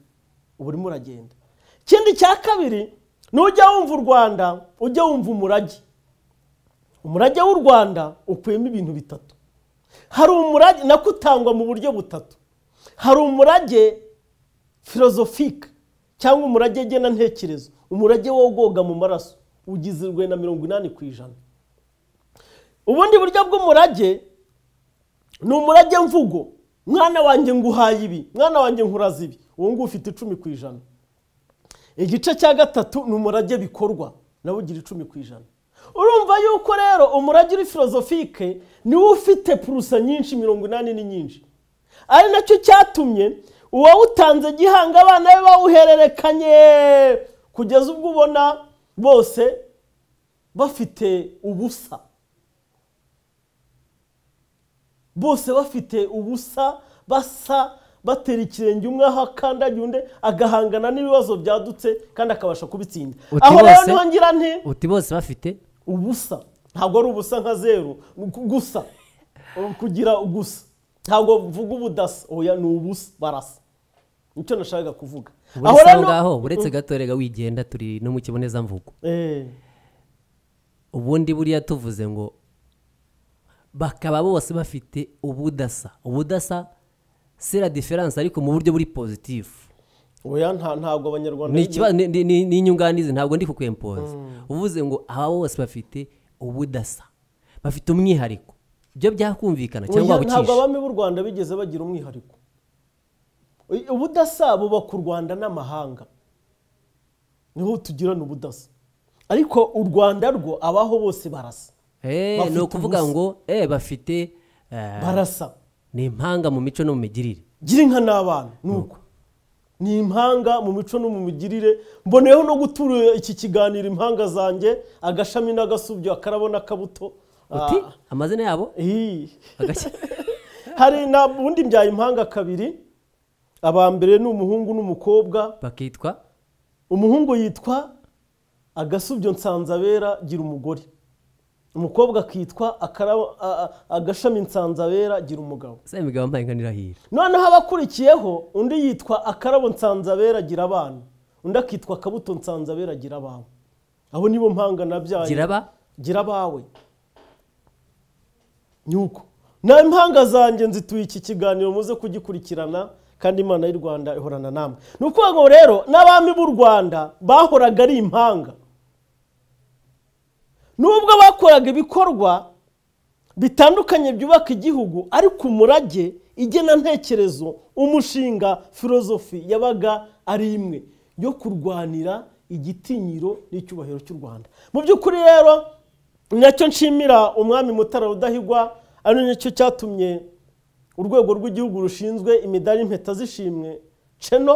uba urimo uragenda ikindi cya kabiri nujya wumva u rwanda ujye wumva umurage umurage w'u rwanda ukuyemo ibintu bitatu hari umurage nako utangwa mu buryo butatu hari umurage filozofike cyangwa umurage ugena ntekerezo umurage wo mu maraso ugizwe na mirongo inani ku ijana ubundi buryo bw'umurage ni umurage mvugo mwana wanjye nguhaye ibi mwana wanjye nkuraza ibi ubu ngubu ufite icumi ku ijana igice cya gatatu ni umurage bikorwa nawe ugira icumi ku ijana urumva yuko rero umurage uri filozofike niwo ufite purusa nyinshi mirongo inani ni nyinshi ari nacyo cyatumye uwawutanze gihanga abana be bawuhererekanye kugeza ubwo ubona bose bafite ubusa bose bafite ubusa basa batera ikirenge umwe aho akandagiye undi agahangana n'ibibazo byadutse kandi akabasha kubitsinda aho rero niho ngira nti uti bose bafite ubusa ntabwo ari ubusa nka zeru gusa kugira gusa ntabwo mvuga ubudasa oya ni ubusa barasa nicyo nashakaga kuvuga aho ngaho uretse mm. gatorega wigenda turi no mu kibonezamvugo eh. ubundi buriya tuvuze ngo bakaba bose bafite ubudasa ubudasa sera diferanse ariko mu buryo buri pozitifu ntabwo abanyarwanda ni inyunganizi ntabwo ndi kukwempoza hmm. uvuze ngo aba bose bafite ubudasa bafite umwihariko ibyo byakumvikana cyangwa bucisha ntabwo abami b'u rwanda bigeze bagira umwihariko ubudasa bubaka u rwanda n'amahanga niho tugirana ubudasa ariko u rwanda rwo abaho bose barasa eh, ni ukuvuga ngo eh, bafite eh, barasa ni impanga mu mico no mu migirire gira inka n'abana nuko ni impanga mu mico no mu migirire mboneyeho no gutura iki kiganiro impanga zanjye agashami n'agasubyo akarabona n'akabuto uti ah. amazina yabo hari na bundi mbyaye impanga kabiri aba mbere ni umuhungu n'umukobwa bakitwa umuhungu yitwa agasubyo nsanzabera gira umugore umukobwa akitwa agashami nsanzabera gira umugabo sembuga wambaye nka nirahira noneho abakurikiyeho undi yitwa akarabo nsanzabera gira abana undi akitwa akabuto nsanzabera gira abawe aho nibo mpanga nabyaye gira abawe nyuko nawe impanga zanjye nzituye iki kiganiro muze kugikurikirana kandi imana y'u rwanda ihorana namwe ni ukuvuga ngo rero n'abami b'u rwanda bahoraga ari impanga nubwo bakoraga ibikorwa bitandukanye byubaka igihugu ariko umurage igenantekerezo umushinga filozofi yabaga ari imwe yo kurwanira igitinyiro n'icyubahiro cy'u rwanda mu by'ukuri rero ni nacyo nshimira umwami mutara rudahigwa ari nacyo cyatumye urwego rw'igihugu rushinzwe imidari impeta z'ishimwe ceno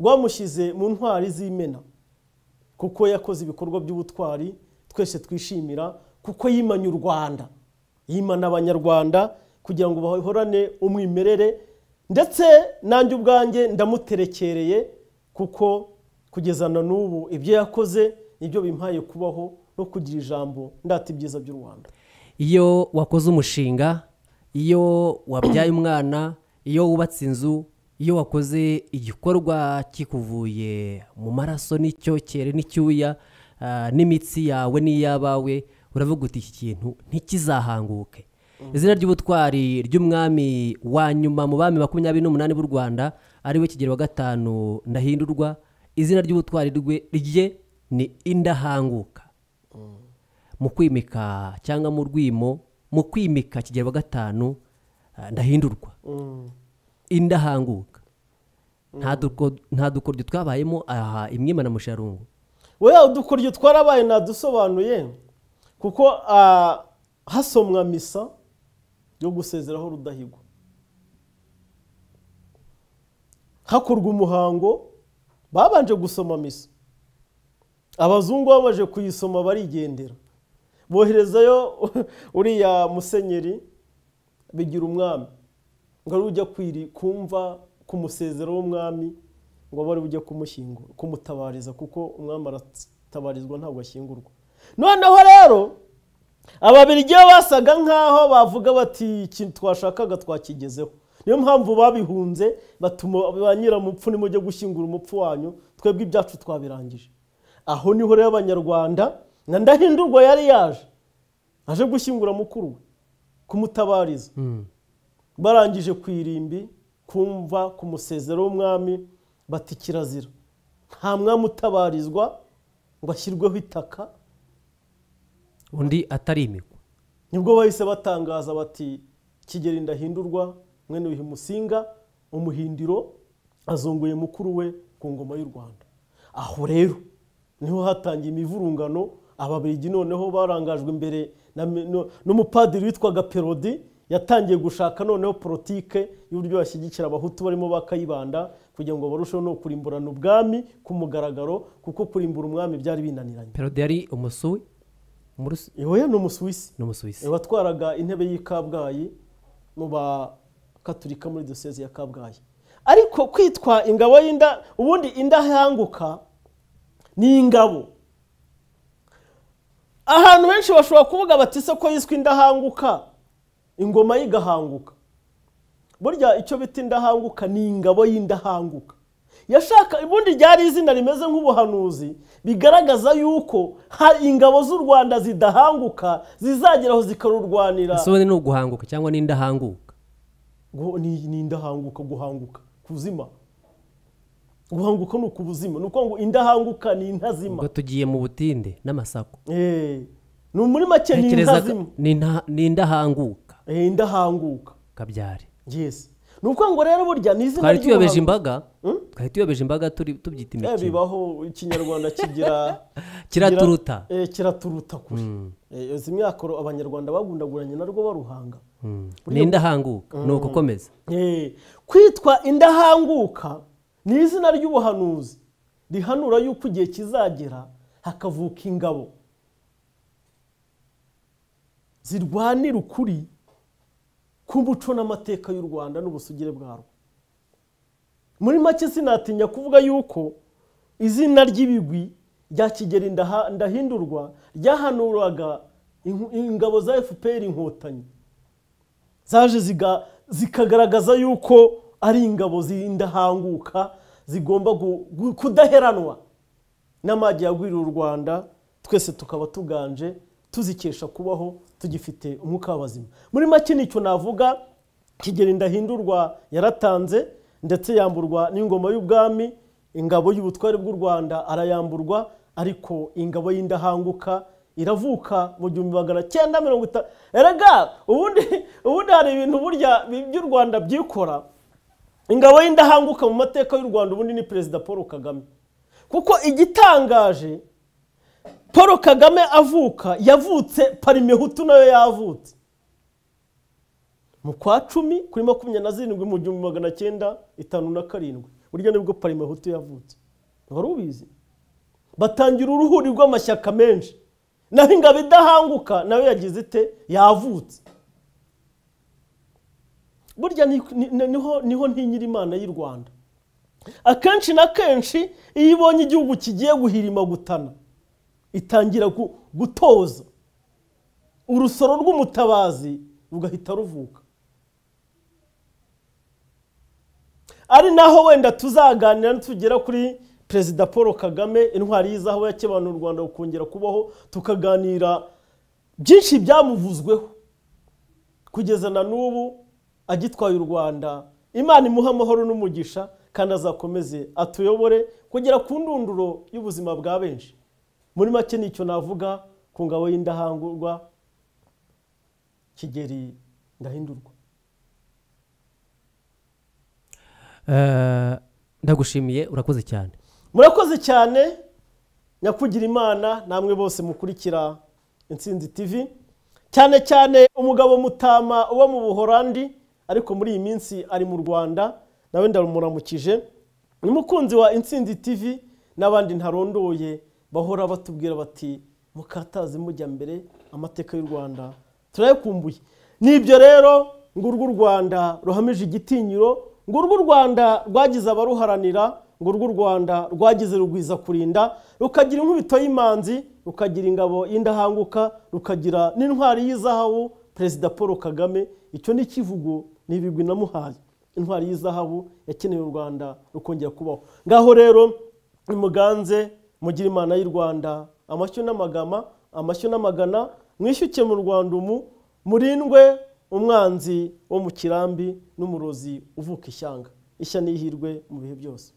rwamushyize mu ntwari z'imena kuko yakoze ibikorwa by'ubutwari twese twishimira kuko yimanye u rwanda yimana abanyarwanda kugira ngo bahorane umwimerere ndetse nanjye ubwanjye ndamuterekereye kuko kugeza na n'ubu ibyo yakoze nibyo bimpaye kubaho no kugira ijambo ndata ibyiza by'u rwanda iyo wakoze umushinga iyo wabyaye umwana iyo wubatse inzu iyo wakoze igikorwa kikuvuye mu maraso n'icyokere n'icyuya Ah, n'imitsi yawe n'iy'abawe uravuga uti iki kintu ntikizahanguke mm. izina ry'ubutwari ry'umwami wa nyuma mu bami makumyabiri n'umunani b'u rwanda ariwe kigero wa gatanu ndahindurwa izina ry'ubutwari rwe rye ni indahanguka mm. mu kwimika cyangwa mu rwimo mu kwimika kigero wa gatanu ah, ndahindurwa mm. indahanguka nta dukoryo twabayemo aha imwimana musharungu weya udukoryo twarabaye nadusobanuye kuko ah, hasomwa misa yo gusezeraho rudahigwa hakorwa umuhango babanje gusoma misa abazungu babanje kuyisoma barigendera boherezayo uriya musenyeri bigira umwami ngo ari ujya kwiri kumva ku musezero w'umwami ngo bari bujye kumushyingura kumutabariza kuko umwami aratabarizwa ntabwo ashyingurwa noneho rero ababiryo basaga nk'aho bavuga bati ikintu twashakaga twakigezeho niyo mpamvu babihunze batuma ba nyiramupfu nimujye gushyingura umupfu wanyu twebwe ibyacu twabirangije aho niho rero abanyarwanda na ndahindurwa yari yaje aje gushyingura mukuru we kumutabariza hmm. barangije ku irimbi kumva ku musezero w'umwami bati kirazira nta mwami utabarizwa ngo ashyirweho itaka undi atarimikwa nibwo bahise batangaza bati kigeri ndahindurwa mwene wiha Musinga umuhindiro azunguye mukuru we ku ngoma y'u rwanda aho rero niho hatangiye imivurungano ababirigi noneho barangajwe imbere n'umupadiri witwaga perodi yatangiye gushaka noneho porotike y'uburyo bashyigikira abahutu barimo bakayibanda kugira ngo barusheho no kurimburana ubwami ku mugaragaro kuko kurimbura umwami byari binaniranye perode yari umusuwi yewe ni umusuwisi ni umusuwisi watwaraga intebe y'i kabgayi mu bakaturika muri dosezi ya kabgayi ariko kwitwa ingabo y'inda ubundi indahanguka ni ingabo ahantu benshi bashobora kuvuga batise ko yiswe indahanguka ingoma y'igahanguka burya icyo bita indahanguka ni ingabo y'indahanguka yashaka ubundi ryari izina rimeze nk'ubuhanuzi bigaragaza yuko hari ingabo z'u rwanda zidahanguka zizageraho zikarurwanira ni uguhanguka cyangwa ni indahanguka ni indahanguka guhanguka kuzima guhanguka ni ukubuzima ni ukuvuga ngo indahanguka ni intazima ubwo tugiye mu butinde n'amasako eh, ni muri make ni intazima ni indahanguka eh, indahanguka kabyari ngezi ni ukuvuga ngo rero burya ni izina ry'umuhango tuyobeje imbaga hmm? twari tuyobeje imbaga tubyita imikino eh, bibaho ikinyarwanda kigira kiraturuta eh, kiraturuta kure hmm. eh, izi myaka abanyarwanda bagundaguranye narwo baruhanga hmm. ni indahanguka ni ugukomeza kwitwa indahanguka ni izina ry'ubuhanuzi rihanura yuko igihe kizagera hakavuka ingabo zirwanira ukuri ku muco n'amateka y'u rwanda n'ubusugire bwarwo muri make sinatinya kuvuga yuko izina ry'ibigwi rya kigeli ndahindurwa ryahanuraga ingabo za fpr inkotanyi zaje zikagaragaza yuko ari ingabo zindahanguka zigomba kudaheranwa n'amajyagurira u rwanda twese tukaba tuganje tuzikesha kubaho tugifite umwuka w'abazima muri make nicyo navuga kigeli indahindurwa yaratanze ndetse yamburwa n'ingoma y'ubwami ingabo y'ubutware bw'u rwanda arayamburwa ariko ingabo y'indahanguka iravuka mu gihumbi magana cyenda mirongo itanu erega ubundi ubundi hari ibintu burya by'u rwanda byikora ingabo y'indahanguka mu mateka y'u rwanda ubundi ni perezida paul kagame kuko igitangaje paul kagame avuka yavutse parimehutu nayo yavutse mu kwa cumi kuri makumyabiri na zirindwi mu gihumbi magana cyenda itanu na karindwi burya nibwo parimehutu yavutse wari ubizi batangira uruhuri rw'amashyaka menshi naho ingabo idahanguka nayo yagize ite yavutse burya niho ntinyiri imana y'u rwanda akenshi na kenshi iyo ibonye igihugu kigiye guhirima gutana itangira gutoza urusoro rw'umutabazi rugahita ruvuka ari naho wenda tuzaganira nitugera kuri perezida paul kagame intwari y'izahabu yakebanuye u rwanda rukongera kubaho tukaganira byinshi byamuvuzweho kugeza na n'ubu agitwaye u rwanda imana imuha amahoro n'umugisha kandi azakomeze atuyobore kugera ku ndunduro y'ubuzima bwa benshi muri make nicyo navuga ku ngabo y'indahangurwa kigeri ndahindurwa eh, ndagushimiye urakoze cyane murakoze cyane nyakugira imana namwe bose mukurikira insinzi tv cyane cyane umugabo mutama uba mu buhorandi ariko muri iyi minsi ari mu rwanda nawe ndamuramukije ni mukunzi wa insinzi tv n'abandi ntarondoye bahora batubwira bati mukataze mujya mbere amateka y'u rwanda turayakumbuye nibyo rero ngo urwo rwanda ruhamije igitinyiro ngo urwo rwanda rwagize abaruharanira ngo urwo rwanda rwagize rugwiza kurinda rukagira inkubito y'imanzi rukagira ingabo y'indahanguka rukagira n'intwari y'izahabu perezida paul kagame icyo ni ikivugo ni ibigwi namuhaye intwari y'izahabu yakeneye u rwanda rukongera kubaho ngaho rero ni muganze mugira imana y'u rwanda amashyo n'amagama amashyo n'amagana mwishyuke mu rwanda umu murindwe umwanzi wo mu kirambi n'umurozi uvuka ishyanga ishya n'ihirwe mu bihe byose